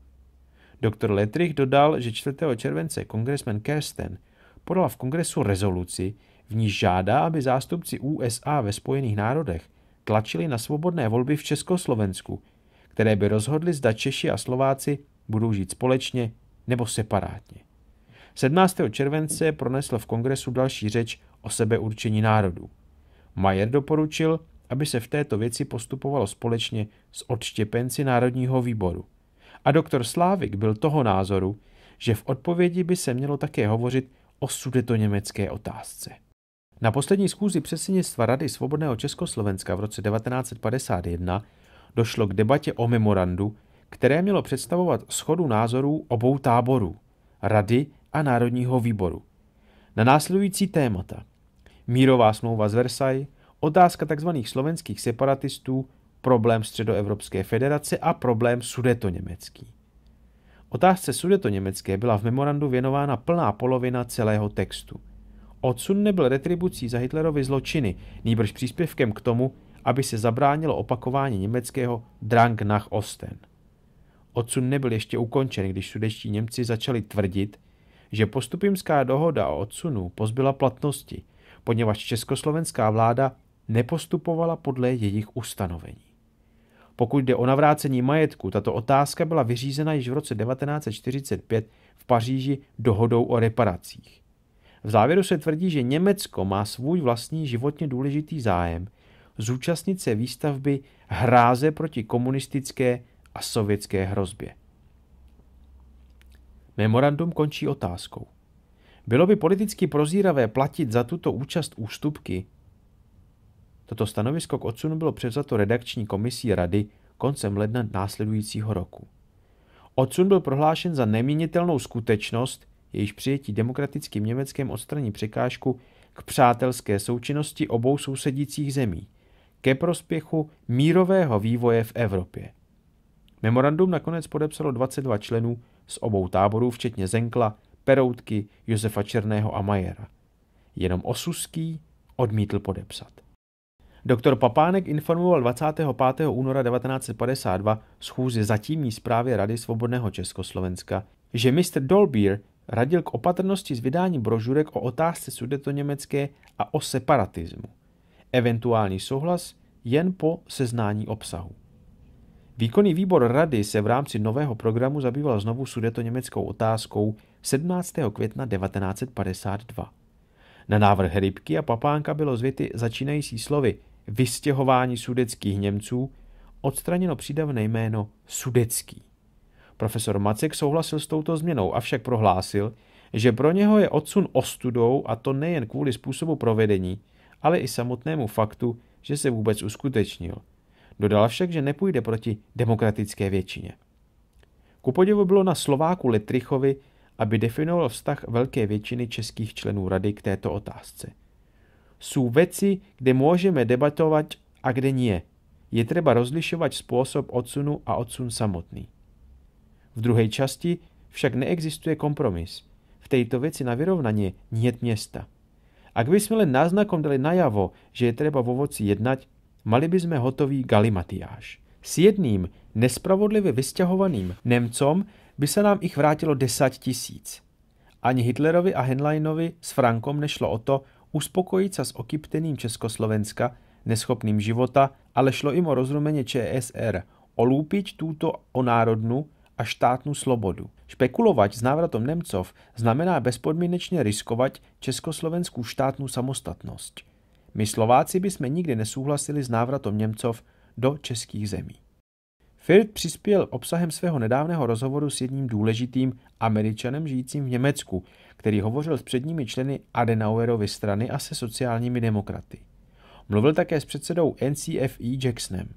Doktor Letrich dodal, že 4. července kongresmen Kersten podal v kongresu rezoluci, v níž žádá, aby zástupci USA ve Spojených národech tlačili na svobodné volby v Československu, které by rozhodly, zda Češi a Slováci budou žít společně nebo separátně. 17. července pronesl v kongresu další řeč o sebeurčení národů. Majer doporučil, aby se v této věci postupovalo společně s odštěpenci Národního výboru. A doktor Slávik byl toho názoru, že v odpovědi by se mělo také hovořit o sudeto-německé otázce. Na poslední schůzi předsednictva Rady svobodného Československa v roce 1951 došlo k debatě o memorandu, které mělo představovat schodu názorů obou táborů, Rady a Národního výboru. Na následující témata mírová smlouva z Versailles, otázka tzv. slovenských separatistů, problém Středoevropské federace a problém sudetoněmecký. Otázce sudetoněmecké byla v memorandu věnována plná polovina celého textu. Odsun nebyl retribucí za Hitlerovy zločiny, nýbrž příspěvkem k tomu, aby se zabránilo opakování německého Drang nach Osten. Odsun nebyl ještě ukončen, když sudeští Němci začali tvrdit, že postupimská dohoda o odsunu pozbyla platnosti, poněvadž československá vláda nepostupovala podle jejich ustanovení. Pokud jde o navrácení majetku, tato otázka byla vyřízena již v roce 1945 v Paříži dohodou o reparacích. V závěru se tvrdí, že Německo má svůj vlastní životně důležitý zájem zúčastnit se výstavby hráze proti komunistické a sovětské hrozbě. Memorandum končí otázkou. Bylo by politicky prozíravé platit za tuto účast ústupky? Toto stanovisko k odsunu bylo převzato redakční komisí rady koncem ledna následujícího roku. Odsun byl prohlášen za neměnitelnou skutečnost, jejíž přijetí demokratickým Německém odstraní překážku k přátelské součinnosti obou sousedících zemí, ke prospěchu mírového vývoje v Evropě. Memorandum nakonec podepsalo 22 členů z obou táborů, včetně Zenkla, Peroutky, Josefa Černého a Majera. Jenom Osuský odmítl podepsat. Doktor Papánek informoval 25. února 1952 schůzi zatímní zprávy Rady svobodného Československa, že mistr Dolbír radil k opatrnosti s vydáním brožurek o otázce sudetoněmecké a o separatismu. Eventuální souhlas jen po seznání obsahu. Výkonný výbor rady se v rámci nového programu zabýval znovu sudeto německou otázkou 17. května 1952. Na návrh Rybky a Papánka bylo z věty začínající slovy vystěhování sudeckých Němců odstraněno přídavné jméno sudecký. Profesor Macek souhlasil s touto změnou, avšak prohlásil, že pro něho je odsun ostudou a to nejen kvůli způsobu provedení, ale i samotnému faktu, že se vůbec uskutečnil. Dodala však, že nepůjde proti demokratické většině. Ku podivu bylo na Slováku Litrichovi, aby definoval vztah velké většiny českých členů rady k této otázce. Jsou věci, kde můžeme debatovat a kde nie. Je třeba rozlišovat způsob odsunu a odsun samotný. V druhé části však neexistuje kompromis. V této věci na vyrovnaně nět města. A kdyby jsme len náznakom dali najavo, že je třeba vo jednat mali by hotový galimatiáš. S jedným nespravodlivě vystěhovaným Nemcom by se nám ich vrátilo 10 tisíc. Ani Hitlerovi a Henleinovi s Frankom nešlo o to uspokojit se s okypteným Československa, neschopným života, ale šlo jim o rozrumeně ČSR, tuto o národnu a štátnu slobodu. Špekulovat s návratom Nemcov znamená bezpodmínečně riskovat československou štátnu samostatnost. My Slováci bychom nikdy nesouhlasili s návratem Němcov do českých zemí. Firt přispěl obsahem svého nedávného rozhovoru s jedním důležitým američanem žijícím v Německu, který hovořil s předními členy Adenauerovy strany a se sociálními demokraty. Mluvil také s předsedou NCFE Jacksonem.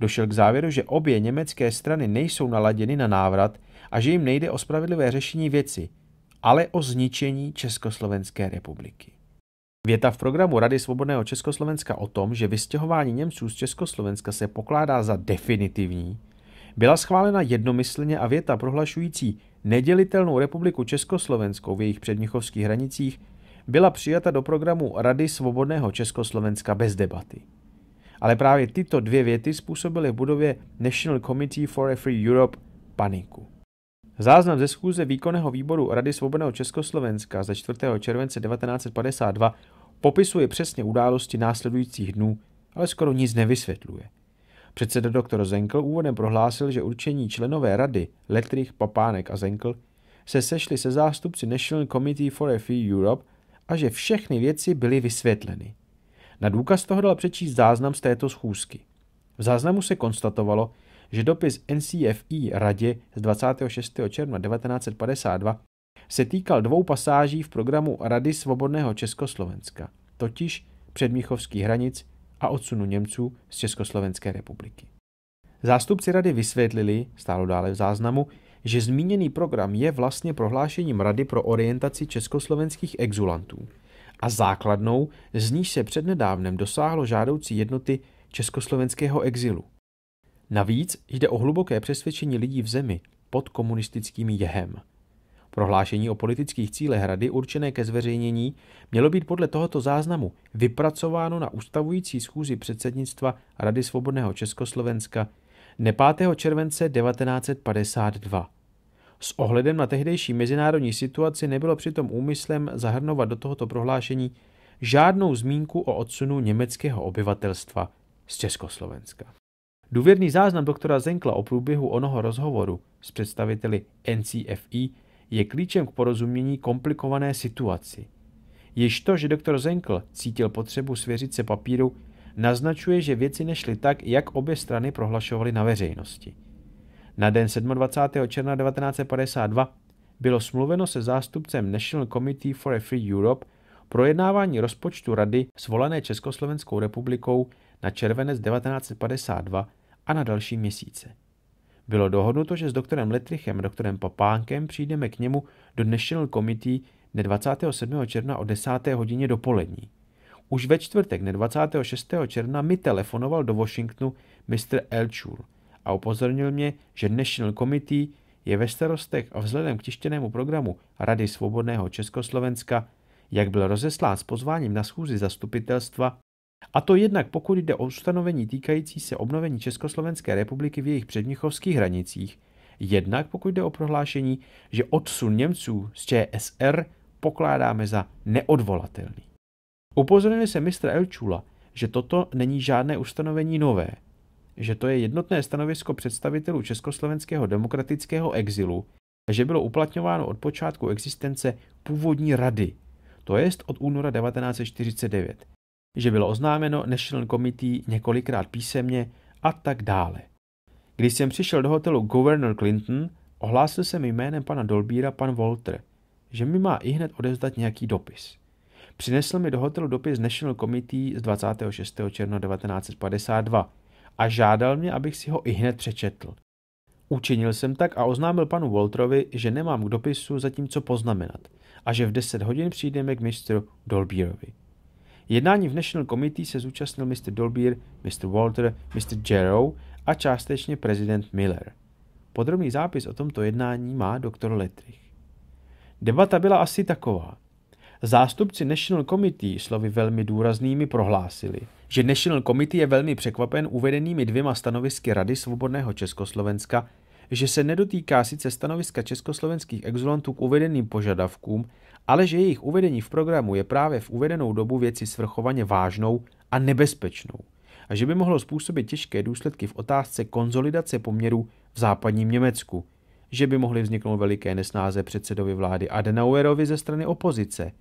Došel k závěru, že obě německé strany nejsou naladěny na návrat a že jim nejde o spravedlivé řešení věci, ale o zničení Československé republiky. Věta v programu Rady Svobodného Československa o tom, že vystěhování Němců z Československa se pokládá za definitivní, byla schválena jednomyslně a věta prohlašující nedělitelnou republiku Československou v jejich předměchovských hranicích byla přijata do programu Rady Svobodného Československa bez debaty. Ale právě tyto dvě věty způsobily v budově National Committee for a Free Europe paniku. Záznam ze schůze výkonného výboru Rady svobodného Československa ze 4. července 1952 popisuje přesně události následujících dnů, ale skoro nic nevysvětluje. Předseda doktor Zenkl úvodem prohlásil, že určení členové rady Letrich, Papánek a Zenkl se sešli se zástupci National Committee for a Free Europe a že všechny věci byly vysvětleny. Na důkaz toho dal přečíst záznam z této schůzky. V záznamu se konstatovalo, že dopis NCFI radě z 26. června 1952 se týkal dvou pasáží v programu Rady svobodného Československa, totiž předmíchovských hranic a odsunu Němců z Československé republiky. Zástupci rady vysvětlili, stálo dále v záznamu, že zmíněný program je vlastně prohlášením Rady pro orientaci československých exulantů a základnou, z níž se přednedávnem dosáhlo žádoucí jednoty československého exilu – Navíc jde o hluboké přesvědčení lidí v zemi pod komunistickým jehem. Prohlášení o politických cílech rady určené ke zveřejnění mělo být podle tohoto záznamu vypracováno na ustavující schůzi předsednictva Rady svobodného Československa dne 5. července 1952. S ohledem na tehdejší mezinárodní situaci nebylo přitom úmyslem zahrnovat do tohoto prohlášení žádnou zmínku o odsunu německého obyvatelstva z Československa. Důvěrný záznam doktora Zenkla o průběhu onoho rozhovoru s představiteli NCFI je klíčem k porozumění komplikované situaci. Jež to, že doktor Zenkl cítil potřebu svěřit se papíru, naznačuje, že věci nešly tak, jak obě strany prohlašovaly na veřejnosti. Na den 27. června 1952 bylo smluveno se zástupcem National Committee for a Free Europe projednávání rozpočtu rady svolené Československou republikou na červenec 1952 a na další měsíce. Bylo dohodnuto, že s doktorem Letrichem a doktorem Papánkem přijdeme k němu do National Committee dne 27. června o 10. hodině dopolední. Už ve čtvrtek dne 26. června mi telefonoval do Washingtonu Mr. Elchul a upozornil mě, že National Committee je ve starostech a vzhledem k tištěnému programu Rady svobodného Československa, jak byl rozeslán s pozváním na schůzi zastupitelstva, a to jednak pokud jde o ustanovení týkající se obnovení Československé republiky v jejich předměchovských hranicích, jednak pokud jde o prohlášení, že odsun Němců z ČSR pokládáme za neodvolatelný. Upozornili se mistr Elčula, že toto není žádné ustanovení nové, že to je jednotné stanovisko představitelů československého demokratického exilu, že bylo uplatňováno od počátku existence původní rady, to jest od února 1949, že bylo oznámeno National Committee několikrát písemně a tak dále. Když jsem přišel do hotelu Governor Clinton, ohlásil jsem jménem pana Dolbíra pan Walter, že mi má i hned odevzdat nějaký dopis. Přinesl mi do hotelu dopis National Committee z 26. června 1952 a žádal mě, abych si ho i hned přečetl. Učinil jsem tak a oznámil panu Walterovi, že nemám k dopisu co poznamenat a že v 10 hodin přijdeme k mistru Dolbírovi. Jednání v National Committee se zúčastnil Mr. Dolbear, Mr. Walter, Mr. Jarrow a částečně prezident Miller. Podrobný zápis o tomto jednání má doktor Letrich. Debata byla asi taková. Zástupci National Committee slovy velmi důraznými prohlásili, že National Committee je velmi překvapen uvedenými dvěma stanovisky Rady svobodného Československa že se nedotýká sice stanoviska československých exulantů k uvedeným požadavkům, ale že jejich uvedení v programu je právě v uvedenou dobu věci svrchovaně vážnou a nebezpečnou a že by mohlo způsobit těžké důsledky v otázce konzolidace poměrů v západním Německu, že by mohly vzniknout veliké nesnáze předsedovi vlády Adenauerovi ze strany opozice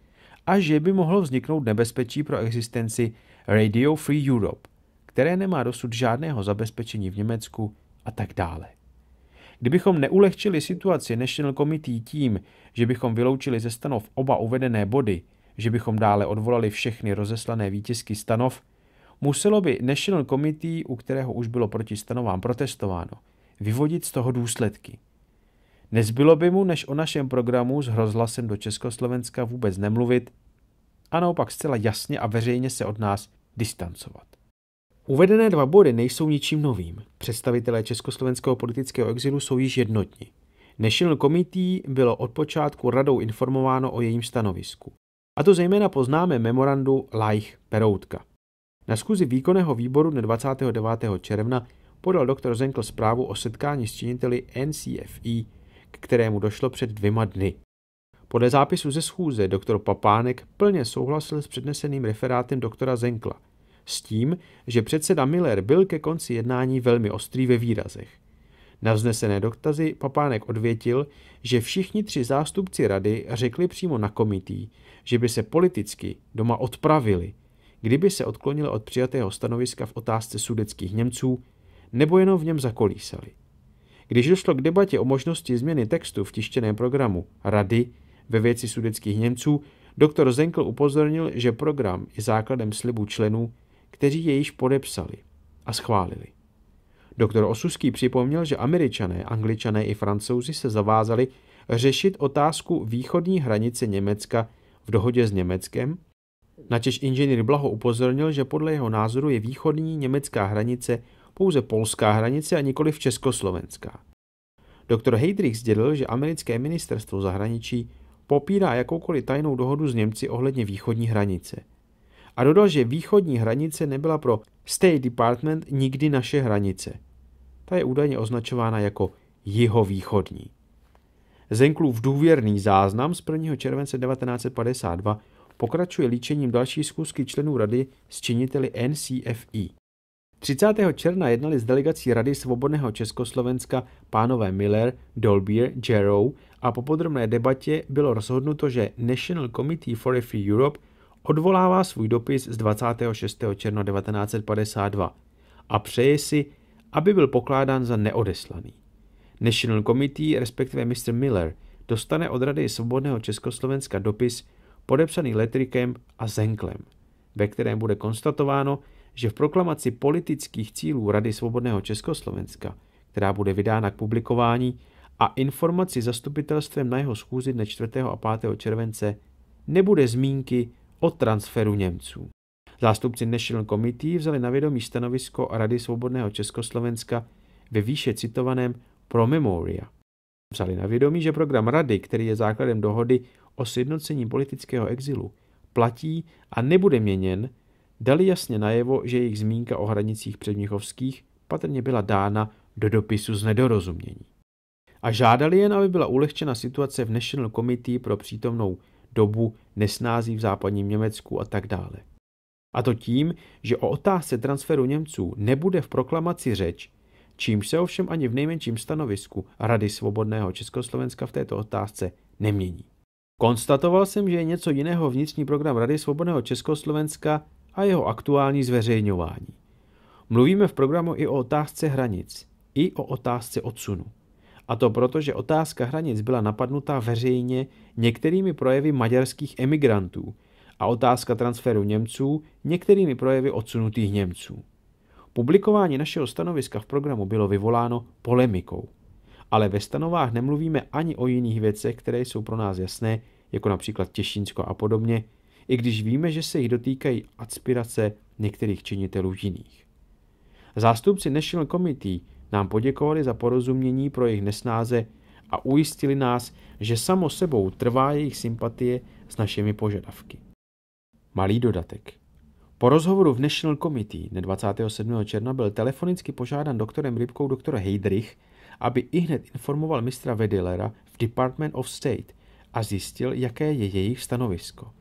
a že by mohlo vzniknout nebezpečí pro existenci Radio Free Europe, které nemá dosud žádného zabezpečení v Německu a tak dále. Kdybychom neulehčili situaci National Committee tím, že bychom vyloučili ze stanov oba uvedené body, že bychom dále odvolali všechny rozeslané výtisky stanov, muselo by National Committee, u kterého už bylo proti stanovám protestováno, vyvodit z toho důsledky. Nezbylo by mu, než o našem programu s hrozhlasem do Československa vůbec nemluvit a naopak zcela jasně a veřejně se od nás distancovat. Uvedené dva body nejsou ničím novým. Představitelé československého politického exilu jsou již jednotní. National Committee bylo od počátku radou informováno o jejím stanovisku. A to zejména poznáme memorandu Laich Peroutka. Na schůzi výkonného výboru dne 29. června podal dr. Zenkl zprávu o setkání s činiteli NCFI, k kterému došlo před dvěma dny. Podle zápisu ze schůze dr. Papánek plně souhlasil s předneseným referátem doktora Zenkla – s tím, že předseda Miller byl ke konci jednání velmi ostrý ve výrazech. Na vznesené doktazy Papánek odvětil, že všichni tři zástupci rady řekli přímo na komitý, že by se politicky doma odpravili, kdyby se odklonili od přijatého stanoviska v otázce sudeckých Němců nebo jenom v něm zakolísali. Když došlo k debatě o možnosti změny textu v tištěném programu Rady ve věci sudeckých Němců, doktor Zenkl upozornil, že program je základem slibu členů kteří je již podepsali a schválili. Doktor Osuský připomněl, že američané, angličané i francouzi se zavázali řešit otázku východní hranice Německa v dohodě s Německem, načež inženýr Blaho upozornil, že podle jeho názoru je východní německá hranice pouze polská hranice a nikoli v československá. Doktor Heydrich sdělil, že americké ministerstvo zahraničí popírá jakoukoliv tajnou dohodu s Němci ohledně východní hranice – a dodal, že východní hranice nebyla pro State Department nikdy naše hranice. Ta je údajně označována jako jihovýchodní. Zenklův důvěrný záznam z 1. července 1952 pokračuje líčením další zkusky členů rady s činiteli NCFI. 30. června jednali s delegací Rady svobodného Československa pánové Miller, Dolbier, Jarrow a po podrobné debatě bylo rozhodnuto, že National Committee for a Free Europe odvolává svůj dopis z 26. června 1952 a přeje si, aby byl pokládán za neodeslaný. National Committee, respektive Mr. Miller, dostane od Rady Svobodného Československa dopis podepsaný Letrikem a Zenklem, ve kterém bude konstatováno, že v proklamaci politických cílů Rady Svobodného Československa, která bude vydána k publikování, a informaci zastupitelstvem na jeho schůzi dne 4. a 5. července nebude zmínky o transferu Němců. Zástupci National Committee vzali na vědomí stanovisko Rady svobodného Československa ve výše citovaném pro memoria. Vzali na vědomí, že program Rady, který je základem dohody o sjednocení politického exilu, platí a nebude měněn, dali jasně najevo, že jejich zmínka o hranicích předměchovských patrně byla dána do dopisu z nedorozumění. A žádali jen, aby byla ulehčena situace v National Committee pro přítomnou dobu nesnází v západním Německu a tak dále. A to tím, že o otázce transferu Němců nebude v proklamaci řeč, čímž se ovšem ani v nejmenším stanovisku Rady svobodného Československa v této otázce nemění. Konstatoval jsem, že je něco jiného vnitřní program Rady svobodného Československa a jeho aktuální zveřejňování. Mluvíme v programu i o otázce hranic, i o otázce odsunu. A to proto, že otázka hranic byla napadnutá veřejně některými projevy maďarských emigrantů a otázka transferu Němců některými projevy odsunutých Němců. Publikování našeho stanoviska v programu bylo vyvoláno polemikou. Ale ve stanovách nemluvíme ani o jiných věcech, které jsou pro nás jasné, jako například Těšínsko a podobně, i když víme, že se jich dotýkají aspirace některých činitelů jiných. Zástupci National Committee nám poděkovali za porozumění pro jejich nesnáze a ujistili nás, že samo sebou trvá jejich sympatie s našimi požadavky. Malý dodatek. Po rozhovoru v National Committee dne 27. června byl telefonicky požádán doktorem Rybkou doktor Heydrich, aby i hned informoval mistra Vedilera v Department of State a zjistil, jaké je jejich stanovisko.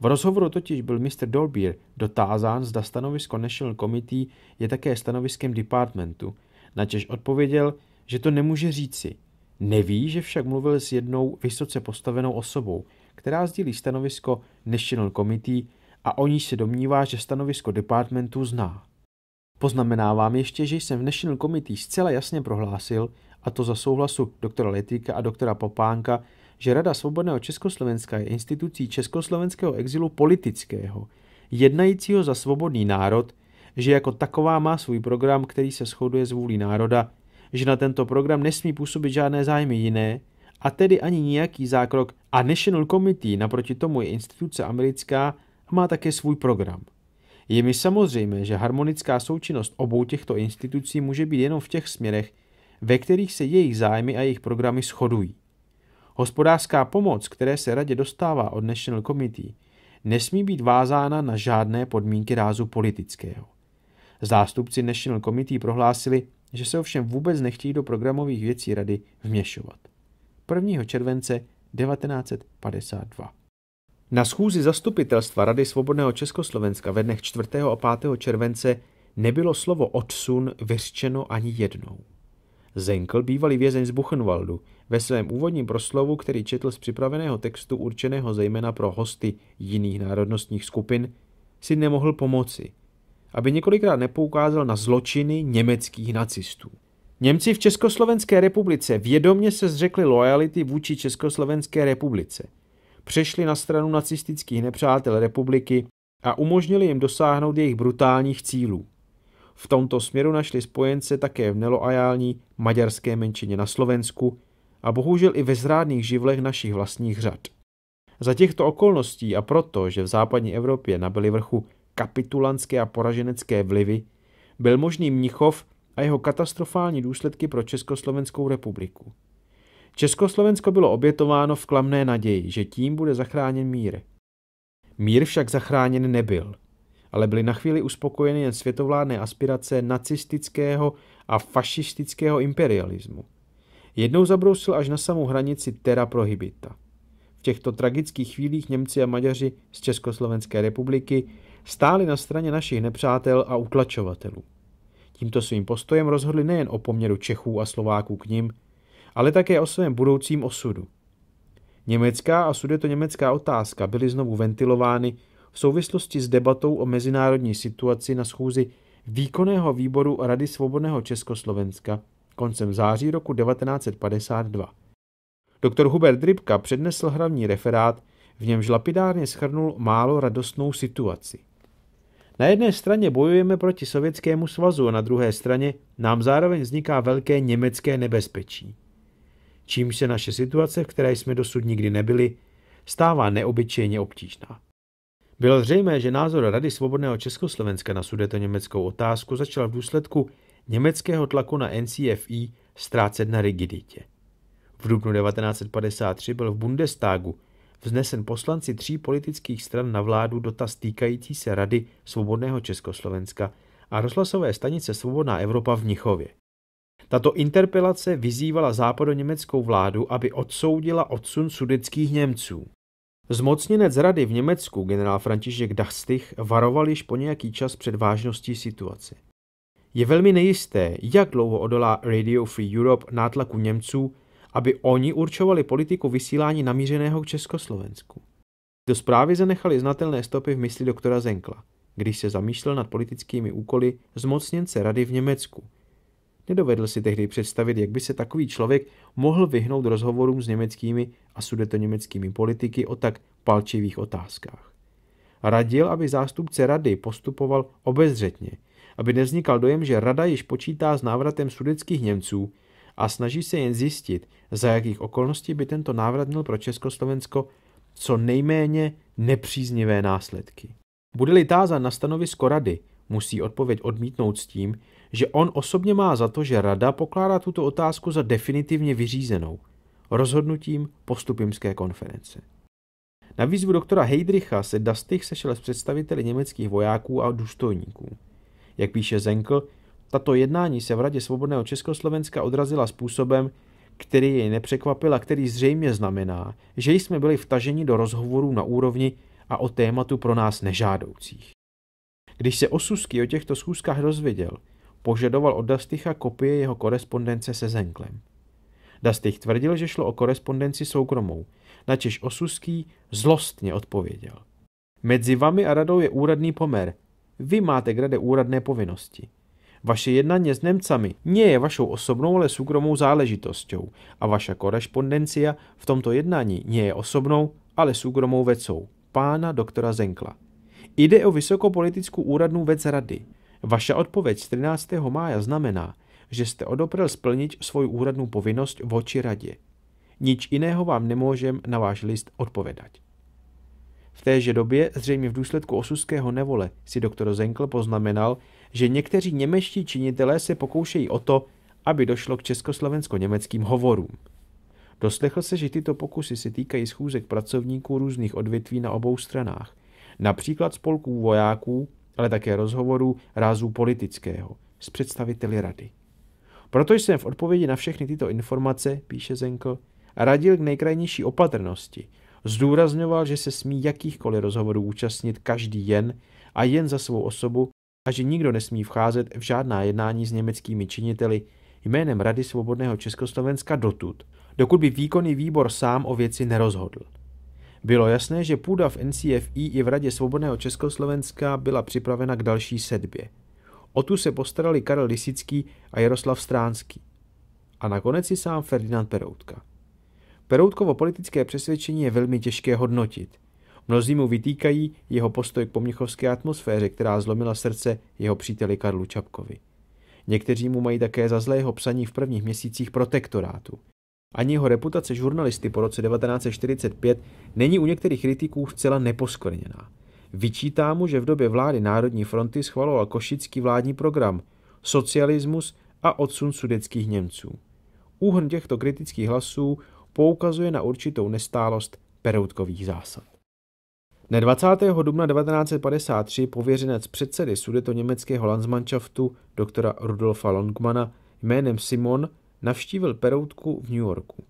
V rozhovoru totiž byl mistr Dolbier dotázán, zda stanovisko National Committee je také stanoviskem departmentu – Načež odpověděl, že to nemůže říci. Neví, že však mluvil s jednou vysoce postavenou osobou, která sdílí stanovisko National Committee a o níž se domnívá, že stanovisko departmentu zná. Poznamenávám ještě, že jsem v National Committee zcela jasně prohlásil, a to za souhlasu doktora Letýka a doktora Popánka, že Rada Svobodného Československa je institucí československého exilu politického, jednajícího za svobodný národ, že jako taková má svůj program, který se shoduje s vůlí národa, že na tento program nesmí působit žádné zájmy jiné, a tedy ani nějaký zákrok a National Committee naproti tomu je instituce americká a má také svůj program. Je mi samozřejmé, že harmonická součinnost obou těchto institucí může být jenom v těch směrech, ve kterých se jejich zájmy a jejich programy shodují. Hospodářská pomoc, které se radě dostává od National Committee, nesmí být vázána na žádné podmínky rázu politického. Zástupci National Committee prohlásili, že se ovšem vůbec nechtějí do programových věcí rady vměšovat. 1. července 1952. Na schůzi zastupitelstva Rady svobodného Československa ve dnech 4. a 5. července nebylo slovo odsun vyřčeno ani jednou. Zenkl, bývalý vězeň z Buchenwaldu, ve svém úvodním proslovu, který četl z připraveného textu určeného zejména pro hosty jiných národnostních skupin, si nemohl pomoci – aby několikrát nepoukázal na zločiny německých nacistů. Němci v Československé republice vědomě se zřekli lojality vůči Československé republice. Přešli na stranu nacistických nepřátel republiky a umožnili jim dosáhnout jejich brutálních cílů. V tomto směru našli spojence také v neloajální maďarské menšině na Slovensku a bohužel i ve zrádných živlech našich vlastních řad. Za těchto okolností a proto, že v západní Evropě nabyli vrchu kapitulantské a poraženecké vlivy, byl možný Mnichov a jeho katastrofální důsledky pro Československou republiku. Československo bylo obětováno v klamné naději, že tím bude zachráněn mír. Mír však zachráněn nebyl, ale byly na chvíli uspokojeny jen světovládné aspirace nacistického a fašistického imperialismu. Jednou zabrousil až na samou hranici terra prohibita. V těchto tragických chvílích Němci a Maďaři z Československé republiky stáli na straně našich nepřátel a utlačovatelů. Tímto svým postojem rozhodli nejen o poměru Čechů a Slováků k ním, ale také o svém budoucím osudu. Německá a německá otázka byly znovu ventilovány v souvislosti s debatou o mezinárodní situaci na schůzi Výkonného výboru Rady svobodného Československa koncem září roku 1952. Doktor Hubert Rybka přednesl hlavní referát, v němž lapidárně schrnul málo radostnou situaci. Na jedné straně bojujeme proti Sovětskému svazu a na druhé straně nám zároveň vzniká velké německé nebezpečí. Čím se naše situace, v které jsme dosud nikdy nebyli, stává neobyčejně obtížná. Bylo zřejmé, že názor Rady svobodného Československa na sudeto-německou otázku začal v důsledku německého tlaku na NCFI ztrácet na rigiditě. V dubnu 1953 byl v Bundestagu vznesen poslanci tří politických stran na vládu dotaz týkající se Rady Svobodného Československa a rozhlasové stanice Svobodná Evropa v Mnichově. Tato interpelace vyzývala západoněmeckou vládu, aby odsoudila odsun sudeckých Němců. Zmocněnec rady v Německu, generál František Dachstich, varoval již po nějaký čas před vážností situace. Je velmi nejisté, jak dlouho odolá Radio Free Europe nátlaku Němců aby oni určovali politiku vysílání namířeného k Československu. Do zprávy zanechali znatelné stopy v mysli doktora Zenkla, když se zamýšlel nad politickými úkoly zmocněnce rady v Německu. Nedovedl si tehdy představit, jak by se takový člověk mohl vyhnout rozhovorům s německými a německými politiky o tak palčivých otázkách. Radil, aby zástupce rady postupoval obezřetně, aby nevznikal dojem, že rada již počítá s návratem sudeckých Němců a snaží se jen zjistit, za jakých okolností by tento návrat měl pro Československo co nejméně nepříznivé následky. Bude-li tázan na stanovisko rady, musí odpověď odmítnout s tím, že on osobně má za to, že rada pokládá tuto otázku za definitivně vyřízenou rozhodnutím postupimské konference. Na výzvu doktora Heydricha se Dastich sešel s představiteli německých vojáků a důstojníků. Jak píše Zenkl tato jednání se v Radě svobodného Československa odrazila způsobem, který jej nepřekvapil a který zřejmě znamená, že jsme byli vtaženi do rozhovorů na úrovni a o tématu pro nás nežádoucích. Když se Osusky o těchto schůzkách dozvěděl, požadoval od Dastycha kopie jeho korespondence se Zenklem. Dastych tvrdil, že šlo o korespondenci soukromou, načež Osuský zlostně odpověděl. Mezi vami a radou je úradný pomer. Vy máte grade úradné povinnosti. Vaše jednání s Nemcami nie je vašou osobnou, ale soukromou záležitostou. a vaša korespondencia v tomto jednání nie je osobnou, ale súkromou vecou pána doktora Zenkla. Jde o vysokopolitickou úradnou vec rady. Vaša odpověď 13. mája znamená, že jste odoprel splnit svoji úradnou povinnost v oči radě. Nič jiného vám nemůžem na váš list odpovědať. V téže době, zřejmě v důsledku osuského nevole, si doktor Zenkl poznamenal, že někteří němečtí činitelé se pokoušejí o to, aby došlo k československo-německým hovorům. Doslechl se, že tyto pokusy se týkají schůzek pracovníků různých odvětví na obou stranách, například spolků vojáků, ale také rozhovorů rázu politického s představiteli rady. Proto jsem v odpovědi na všechny tyto informace, píše Zenko, radil k nejkrajnější opatrnosti. Zdůrazňoval, že se smí jakýchkoliv rozhovorů účastnit každý jen a jen za svou osobu a že nikdo nesmí vcházet v žádná jednání s německými činiteli jménem Rady svobodného Československa dotud, dokud by výkonný výbor sám o věci nerozhodl. Bylo jasné, že půda v NCFI i v Radě svobodného Československa byla připravena k další sedbě. O tu se postarali Karel Lisický a Jaroslav Stránský. A nakonec i sám Ferdinand Peroutka. Peroutkovo politické přesvědčení je velmi těžké hodnotit – Mnozí mu vytýkají jeho postoj k pomnichovské atmosféře, která zlomila srdce jeho příteli Karlu Čapkovi. Někteří mu mají také za zlé psaní v prvních měsících protektorátu. Ani jeho reputace žurnalisty po roce 1945 není u některých kritiků zcela neposkvrněná. Vyčítá mu, že v době vlády Národní fronty schvaloval košický vládní program Socialismus a odsun sudeckých Němců. Úhrn těchto kritických hlasů poukazuje na určitou nestálost peroutkových zásad. Dne 20. dubna 1953 pověřenec předsedy sudeto německého Landsmannschaftu doktora Rudolfa Longmana jménem Simon navštívil Peroutku v New Yorku.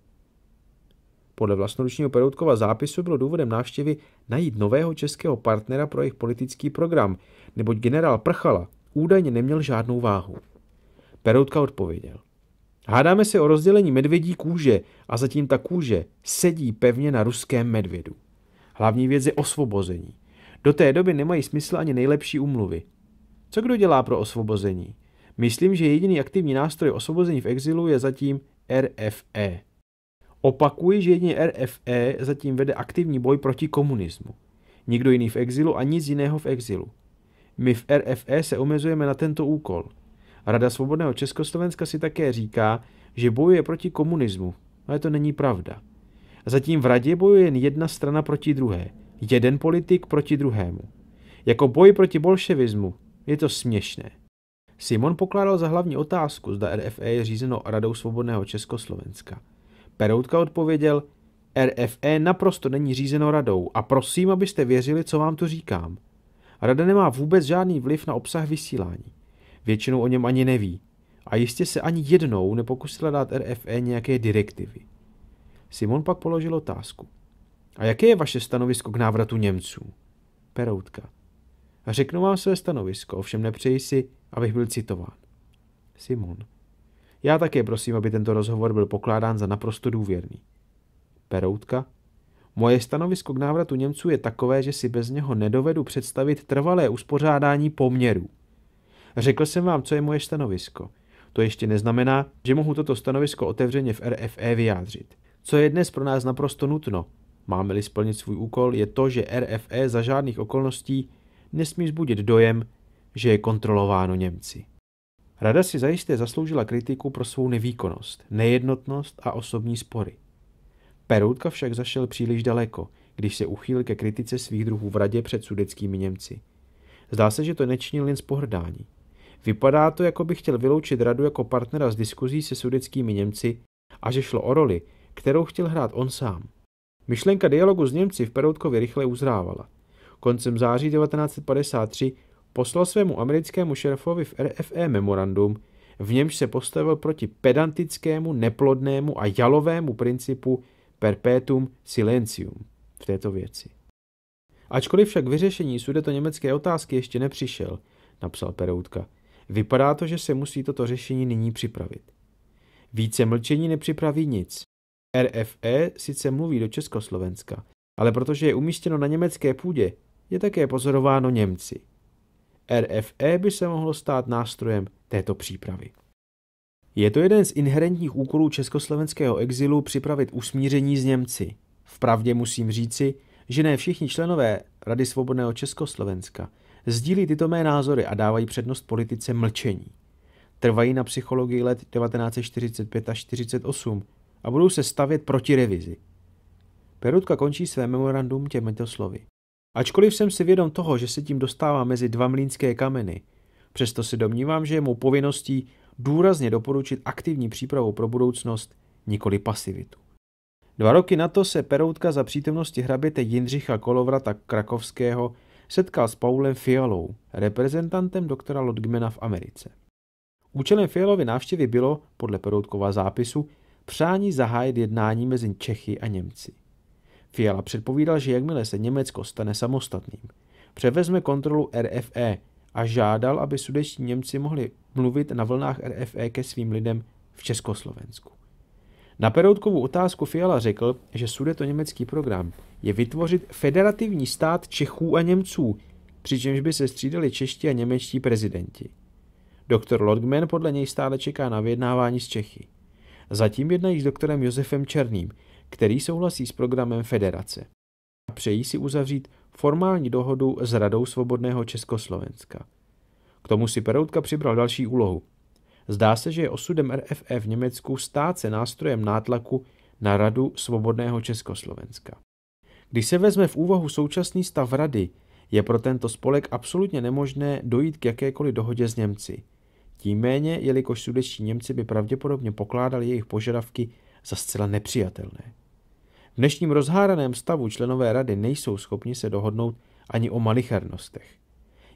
Podle vlastnoručního Peroutkova zápisu bylo důvodem návštěvy najít nového českého partnera pro jejich politický program, neboť generál Prchala údajně neměl žádnou váhu. Peroutka odpověděl. Hádáme se o rozdělení medvědí kůže a zatím ta kůže sedí pevně na ruském medvědu. Hlavní věc je osvobození. Do té doby nemají smysl ani nejlepší umluvy. Co kdo dělá pro osvobození? Myslím, že jediný aktivní nástroj osvobození v exilu je zatím RFE. Opakuji, že jedině RFE zatím vede aktivní boj proti komunismu. Nikdo jiný v exilu a nic jiného v exilu. My v RFE se omezujeme na tento úkol. Rada Svobodného Československa si také říká, že bojuje proti komunismu, ale to není pravda. Zatím v radě bojuje jen jedna strana proti druhé. Jeden politik proti druhému. Jako boj proti bolševismu je to směšné. Simon pokládal za hlavní otázku, zda RFE je řízeno Radou svobodného Československa. Peroutka odpověděl, RFE naprosto není řízeno radou a prosím, abyste věřili, co vám tu říkám. Rada nemá vůbec žádný vliv na obsah vysílání. Většinou o něm ani neví. A jistě se ani jednou nepokusila dát RFE nějaké direktivy. Simon pak položil otázku. A jaké je vaše stanovisko k návratu Němců? Peroutka. A řeknu vám své stanovisko, ovšem nepřeji si, abych byl citován. Simon. Já také prosím, aby tento rozhovor byl pokládán za naprosto důvěrný. Peroutka. Moje stanovisko k návratu Němců je takové, že si bez něho nedovedu představit trvalé uspořádání poměrů. Řekl jsem vám, co je moje stanovisko. To ještě neznamená, že mohu toto stanovisko otevřeně v RFE vyjádřit. Co je dnes pro nás naprosto nutno, máme-li splnit svůj úkol, je to, že RFE za žádných okolností nesmí zbudit dojem, že je kontrolováno Němci. Rada si zajisté zasloužila kritiku pro svou nevýkonnost, nejednotnost a osobní spory. Peroutka však zašel příliš daleko, když se uchýlil ke kritice svých druhů v radě před sudeckými Němci. Zdá se, že to nečinil jen z pohrdání. Vypadá to, jako by chtěl vyloučit radu jako partnera z diskuzí se sudeckými Němci a že šlo o roli, kterou chtěl hrát on sám. Myšlenka dialogu s Němci v Peroutkově rychle uzrávala. Koncem září 1953 poslal svému americkému šerfovi v RFE memorandum, v němž se postavil proti pedantickému, neplodnému a jalovému principu perpetuum silencium v této věci. Ačkoliv však vyřešení sudeto německé otázky ještě nepřišel, napsal Peroutka, vypadá to, že se musí toto řešení nyní připravit. Více mlčení nepřipraví nic. RFE sice mluví do Československa, ale protože je umístěno na německé půdě, je také pozorováno Němci. RFE by se mohlo stát nástrojem této přípravy. Je to jeden z inherentních úkolů československého exilu připravit usmíření s Němci. Vpravdě musím říci, že ne všichni členové Rady svobodného Československa sdílí tyto mé názory a dávají přednost politice mlčení. Trvají na psychologii let 1945 až 48 a budou se stavět proti revizi. Perutka končí své memorandum těmito slovy. Ačkoliv jsem si vědom toho, že se tím dostává mezi dva mlínské kameny, přesto si domnívám, že je mou povinností důrazně doporučit aktivní přípravu pro budoucnost, nikoli pasivitu. Dva roky na to se Peroutka za přítomnosti hraběte Jindřicha Kolovrata Krakovského setkal s Paulem Fialou, reprezentantem doktora Lodgmena v Americe. Účelem Fialovy návštěvy bylo, podle Peroutkova zápisu, přání zahájit jednání mezi Čechy a Němci. Fiala předpovídal, že jakmile se Německo stane samostatným, převezme kontrolu RFE a žádal, aby sudeční Němci mohli mluvit na vlnách RFE ke svým lidem v Československu. Na Peroutkovou otázku Fiala řekl, že sudeto-německý program je vytvořit federativní stát Čechů a Němců, přičemž by se střídali čeští a němečtí prezidenti. Doktor Lodgman podle něj stále čeká na vyjednávání s Čechy. Zatím jednají s doktorem Josefem Černým, který souhlasí s programem federace. A přejí si uzavřít formální dohodu s Radou svobodného Československa. K tomu si Peroutka přibral další úlohu. Zdá se, že je osudem RFE v Německu stát se nástrojem nátlaku na Radu svobodného Československa. Když se vezme v úvahu současný stav rady, je pro tento spolek absolutně nemožné dojít k jakékoliv dohodě s Němci – tím méně, jelikož sudeční Němci by pravděpodobně pokládali jejich požadavky za zcela nepřijatelné. V dnešním rozháraném stavu členové rady nejsou schopni se dohodnout ani o malichernostech.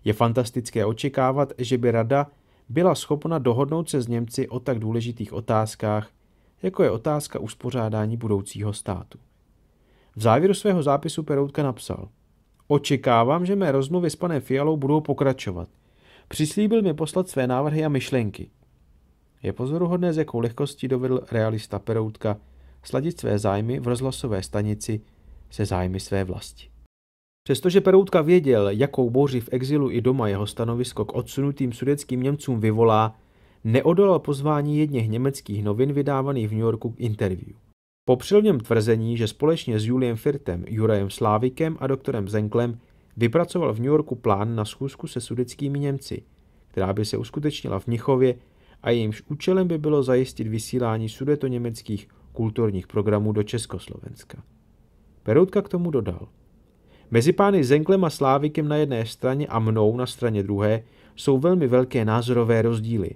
Je fantastické očekávat, že by rada byla schopna dohodnout se s Němci o tak důležitých otázkách, jako je otázka uspořádání budoucího státu. V závěru svého zápisu Peroutka napsal Očekávám, že mé rozmluvy s panem Fialou budou pokračovat – Přislíbil mi poslat své návrhy a myšlenky. Je pozoruhodné, s jakou lehkostí dovedl realista Peroutka sladit své zájmy v rozhlasové stanici se zájmy své vlasti. Přestože Peroutka věděl, jakou bouři v exilu i doma jeho stanovisko k odsunutým sudeckým Němcům vyvolá, neodolal pozvání jedněch německých novin vydávaných v New Yorku k interview. Popřil v něm tvrzení, že společně s Juliem Firtem, Jurajem Slávikem a doktorem Zenklem vypracoval v New Yorku plán na schůzku se sudeckými Němci, která by se uskutečnila v Mnichově a jejímž účelem by bylo zajistit vysílání sudetoněmeckých kulturních programů do Československa. Peroutka k tomu dodal. Mezi pány Zenklem a Slávikem na jedné straně a mnou na straně druhé jsou velmi velké názorové rozdíly.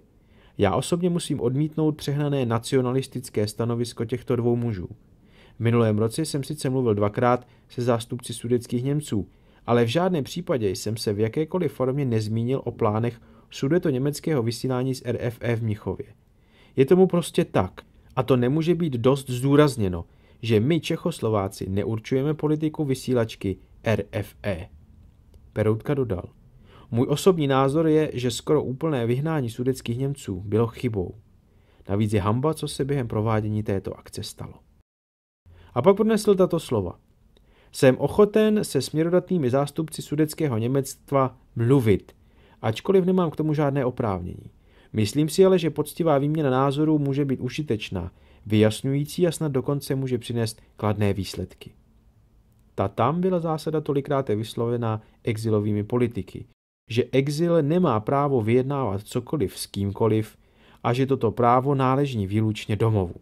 Já osobně musím odmítnout přehnané nacionalistické stanovisko těchto dvou mužů. V minulém roce jsem sice mluvil dvakrát se zástupci sudeckých Němců, ale v žádném případě jsem se v jakékoliv formě nezmínil o plánech sudeto německého vysílání z RFE v Mnichově. Je tomu prostě tak, a to nemůže být dost zdůrazněno, že my Čechoslováci neurčujeme politiku vysílačky RFE. Peroutka dodal. Můj osobní názor je, že skoro úplné vyhnání sudeckých Němců bylo chybou. Navíc je hamba, co se během provádění této akce stalo. A pak podnesl tato slova. Jsem ochoten se směrodatnými zástupci sudeckého Němectva mluvit, ačkoliv nemám k tomu žádné oprávnění. Myslím si ale, že poctivá výměna názorů může být užitečná, vyjasňující a snad dokonce může přinést kladné výsledky. Ta tam byla zásada tolikrát vyslovená exilovými politiky, že exil nemá právo vyjednávat cokoliv s kýmkoliv a že toto právo náleží výlučně domovu.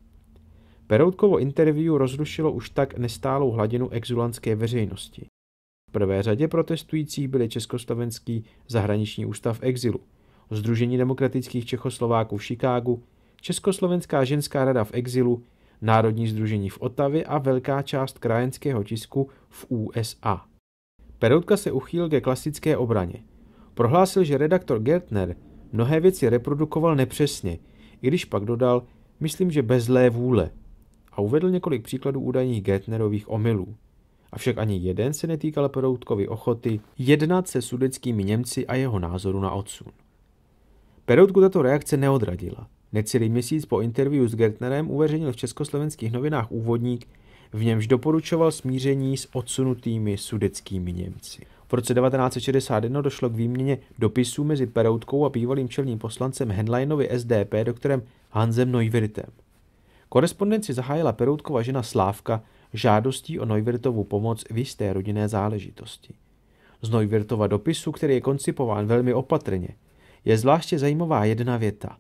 Peroutkovo interview rozrušilo už tak nestálou hladinu exulantské veřejnosti. V prvé řadě protestující byli Československý zahraniční ústav exilu, Združení demokratických Čechoslováků v Chicagu, Československá ženská rada v exilu, Národní združení v Otavě a velká část krajenského tisku v USA. Peroutka se uchýl ke klasické obraně. Prohlásil, že redaktor Gertner mnohé věci reprodukoval nepřesně, i když pak dodal, myslím, že bez zlé vůle – a uvedl několik příkladů údajných Gettnerových omylů. Avšak ani jeden se netýkal Peroutkovi ochoty jednat se sudeckými Němci a jeho názoru na odsun. Peroutku tato reakce neodradila. Necelý měsíc po interview s Gertnerem uveřejnil v československých novinách úvodník, v němž doporučoval smíření s odsunutými sudeckými Němci. V roce 1961 došlo k výměně dopisů mezi Peroutkou a bývalým čelním poslancem Henleinovi SDP doktorem Hansem Neuwirtem. Korespondenci zahájila Peroutkova žena Slávka žádostí o Neuwirtovu pomoc v jisté rodinné záležitosti. Z Neuwirtova dopisu, který je koncipován velmi opatrně, je zvláště zajímavá jedna věta.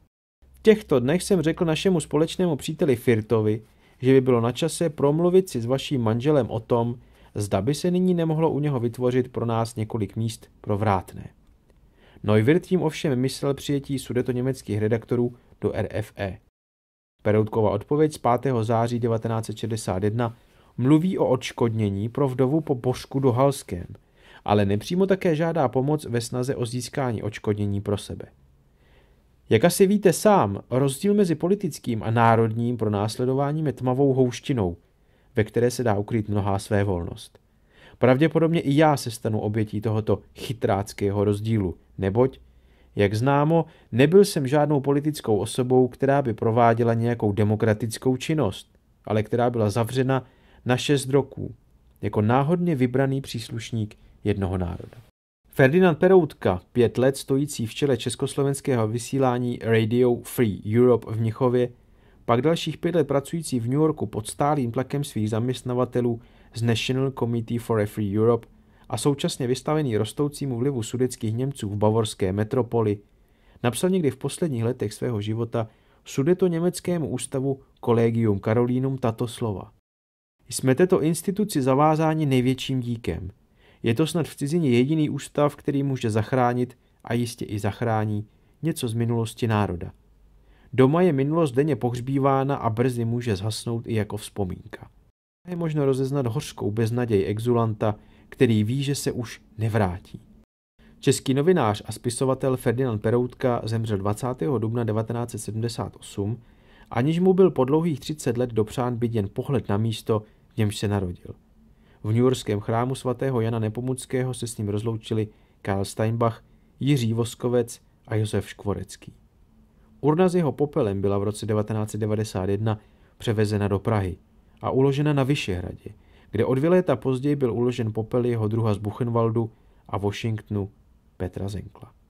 V těchto dnech jsem řekl našemu společnému příteli Firtovi, že by bylo na čase promluvit si s vaším manželem o tom, zda by se nyní nemohlo u něho vytvořit pro nás několik míst pro vrátné. Neuwirth tím ovšem myslel přijetí sudeto německých redaktorů do RFE. Peroutková odpověď z 5. září 1961 mluví o odškodnění pro vdovu po Božku Halském, ale nepřímo také žádá pomoc ve snaze o získání odškodnění pro sebe. Jak asi víte sám, rozdíl mezi politickým a národním pronásledováním je tmavou houštinou, ve které se dá ukryt mnohá své volnost. Pravděpodobně i já se stanu obětí tohoto chytráckého rozdílu, neboť jak známo, nebyl jsem žádnou politickou osobou, která by prováděla nějakou demokratickou činnost, ale která byla zavřena na šest roků, jako náhodně vybraný příslušník jednoho národa. Ferdinand Peroutka, pět let stojící v čele československého vysílání Radio Free Europe v Mnichově, pak dalších pět let pracující v New Yorku pod stálým tlakem svých zaměstnavatelů z National Committee for a Free Europe – a současně vystavený rostoucímu vlivu sudeckých Němců v bavorské metropoli, napsal někdy v posledních letech svého života sudeto německému ústavu Collegium Carolinum tato slova. Jsme této instituci zavázáni největším díkem. Je to snad v cizině jediný ústav, který může zachránit a jistě i zachrání něco z minulosti národa. Doma je minulost denně pohřbívána a brzy může zhasnout i jako vzpomínka. Je možno rozeznat hořkou beznaděj exulanta, který ví, že se už nevrátí. Český novinář a spisovatel Ferdinand Peroutka zemřel 20. dubna 1978, aniž mu byl po dlouhých 30 let dopřán byt jen pohled na místo, v němž se narodil. V New Yorkském chrámu svatého Jana Nepomuckého se s ním rozloučili Karl Steinbach, Jiří Voskovec a Josef Škvorecký. Urna s jeho popelem byla v roce 1991 převezena do Prahy a uložena na Vyšehradě, kde o dvě léta později byl uložen popel jeho druha z Buchenwaldu a Washingtonu Petra Zenkla.